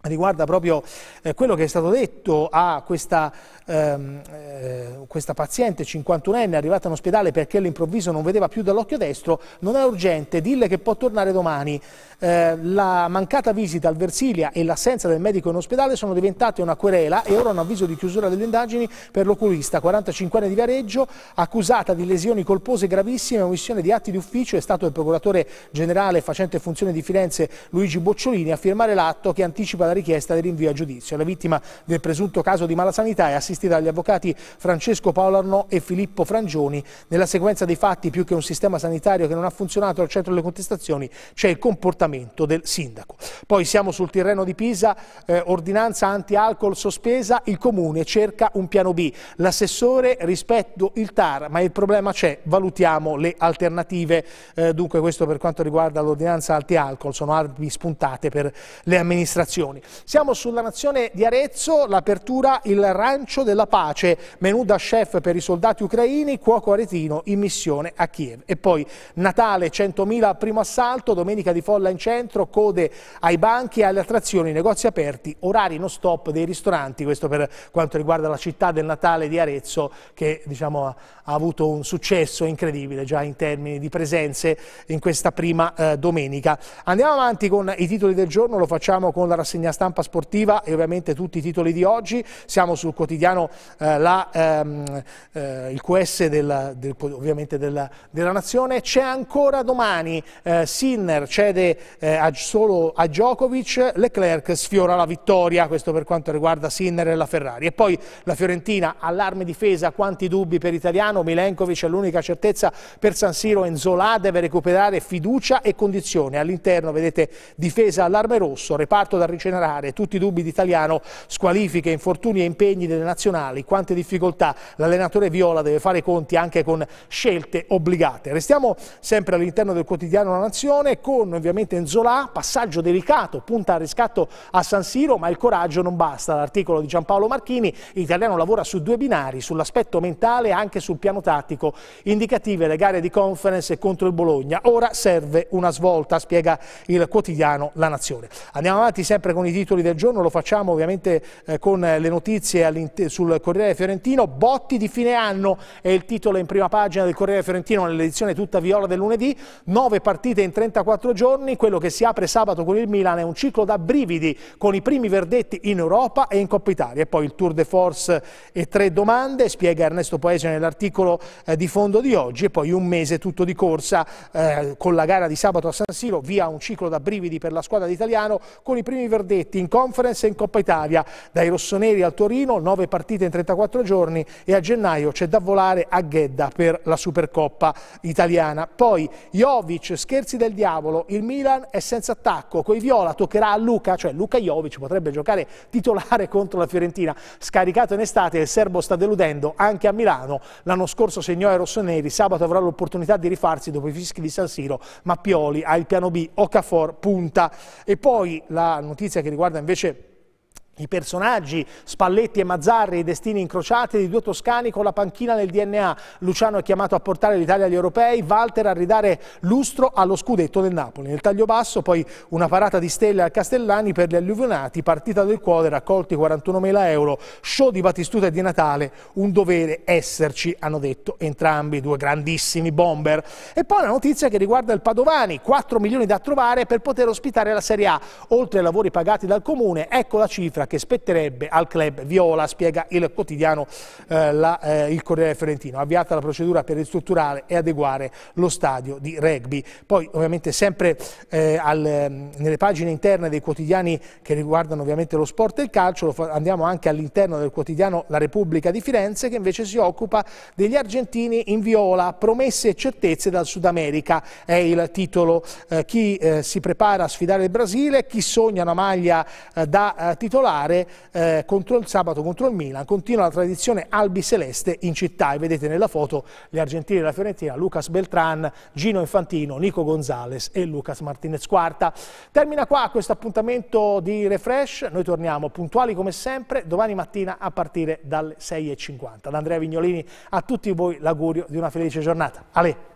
riguarda proprio eh, quello che è stato detto a questa, ehm, eh, questa paziente 51enne arrivata in ospedale perché all'improvviso non vedeva più dall'occhio destro, non è urgente, dille che può tornare domani. Eh, la mancata visita al Versilia e l'assenza del medico in ospedale sono diventate una querela e ora un avviso di chiusura delle indagini per l'oculista, 45 anni di Viareggio, accusata di lesioni colpose gravissime, omissione di atti di ufficio, è stato il procuratore generale facente funzione di Firenze Luigi Bocciolini a firmare l'atto che anticipa la richiesta di rinvio a giudizio. La vittima del presunto caso di malasanità è assistita dagli avvocati Francesco Paolarno e Filippo Frangioni. Nella sequenza dei fatti, più che un sistema sanitario che non ha funzionato al centro delle contestazioni, c'è il comportamento comportamento del sindaco. Poi siamo sul terreno di Pisa, eh, ordinanza anti-alcol sospesa, il comune cerca un piano B. L'assessore rispetto il TAR, ma il problema c'è, valutiamo le alternative. Eh, dunque questo per quanto riguarda l'ordinanza anti-alcol, sono armi spuntate per le amministrazioni. Siamo sulla nazione di Arezzo, l'apertura il rancio della pace, menù da chef per i soldati ucraini, cuoco aretino in missione a Kiev. E poi Natale 100.000 primo assalto, domenica di folla in centro, code ai banchi e alle attrazioni, negozi aperti, orari non stop dei ristoranti, questo per quanto riguarda la città del Natale di Arezzo che diciamo, ha avuto un successo incredibile già in termini di presenze in questa prima eh, domenica. Andiamo avanti con i titoli del giorno, lo facciamo con la rassegna stampa sportiva e ovviamente tutti i titoli di oggi, siamo sul quotidiano eh, la, ehm, eh, il QS del, del, ovviamente della, della Nazione, c'è ancora domani, eh, Sinner cede eh, solo a Djokovic Leclerc sfiora la vittoria, questo per quanto riguarda Sinner e la Ferrari. E poi la Fiorentina, allarme difesa, quanti dubbi per Italiano, Milenkovic è l'unica certezza per San Siro, Enzola deve recuperare fiducia e condizione. All'interno vedete difesa allarme rosso, reparto da rigenerare, tutti i dubbi d'Italiano, squalifiche, infortuni e impegni delle nazionali, quante difficoltà. L'allenatore Viola deve fare conti anche con scelte obbligate. Restiamo sempre all'interno del quotidiano La Nazione con ovviamente Zola, passaggio delicato, punta al riscatto a San Siro, ma il coraggio non basta. L'articolo di Giampaolo Marchini, l'italiano lavora su due binari, sull'aspetto mentale e anche sul piano tattico. Indicative le gare di conference contro il Bologna. Ora serve una svolta, spiega il quotidiano La Nazione. Andiamo avanti sempre con i titoli del giorno, lo facciamo ovviamente eh, con le notizie sul Corriere Fiorentino. Botti di fine anno è il titolo in prima pagina del Corriere Fiorentino nell'edizione tutta viola del lunedì. Nove partite in 34 giorni, quello che si apre sabato con il Milan è un ciclo da brividi con i primi verdetti in Europa e in Coppa Italia. E poi il Tour de Force e tre domande, spiega Ernesto Poesio nell'articolo eh, di fondo di oggi. E poi un mese tutto di corsa eh, con la gara di sabato a San Siro, via un ciclo da brividi per la squadra di con i primi verdetti in conference e in Coppa Italia. Dai rossoneri al Torino, nove partite in 34 giorni e a gennaio c'è da volare a Ghedda per la Supercoppa italiana. Poi Jovic, scherzi del diavolo, il Milan Milan è senza attacco, coi viola toccherà a Luca, cioè Luca Jovic potrebbe giocare titolare contro la Fiorentina. Scaricato in estate, il serbo sta deludendo anche a Milano. L'anno scorso segnò ai rossoneri, sabato avrà l'opportunità di rifarsi dopo i fischi di San Siro, ma Pioli ha il piano B, Ocafor punta. E poi la notizia che riguarda invece i personaggi, Spalletti e Mazzarri, i destini incrociati di due toscani con la panchina nel DNA. Luciano è chiamato a portare l'Italia agli europei, Walter a ridare lustro allo scudetto del Napoli. Nel taglio basso poi una parata di stelle al Castellani per gli alluvionati, partita del cuore, raccolti 41.000 euro, show di Batistuta e di Natale, un dovere esserci, hanno detto entrambi, due grandissimi bomber. E poi la notizia che riguarda il Padovani, 4 milioni da trovare per poter ospitare la Serie A. Oltre ai lavori pagati dal Comune, ecco la cifra cifra che spetterebbe al club Viola, spiega il quotidiano eh, la, eh, il Corriere Fiorentino. Avviata la procedura per ristrutturare e adeguare lo stadio di rugby. Poi ovviamente sempre eh, al, ehm, nelle pagine interne dei quotidiani che riguardano ovviamente lo sport e il calcio, andiamo anche all'interno del quotidiano La Repubblica di Firenze che invece si occupa degli argentini in viola, promesse e certezze dal Sud America, è il titolo. Eh, chi eh, si prepara a sfidare il Brasile, chi sogna una maglia eh, da titolare, titolare eh, contro il sabato contro il Milan, continua la tradizione Albi Celeste in città e vedete nella foto gli argentini della Fiorentina, Lucas Beltran, Gino Infantino, Nico Gonzalez e Lucas Martinez Quarta. Termina qua questo appuntamento di Refresh, noi torniamo puntuali come sempre domani mattina a partire dalle 6.50. Da Andrea Vignolini a tutti voi l'augurio di una felice giornata. Ale!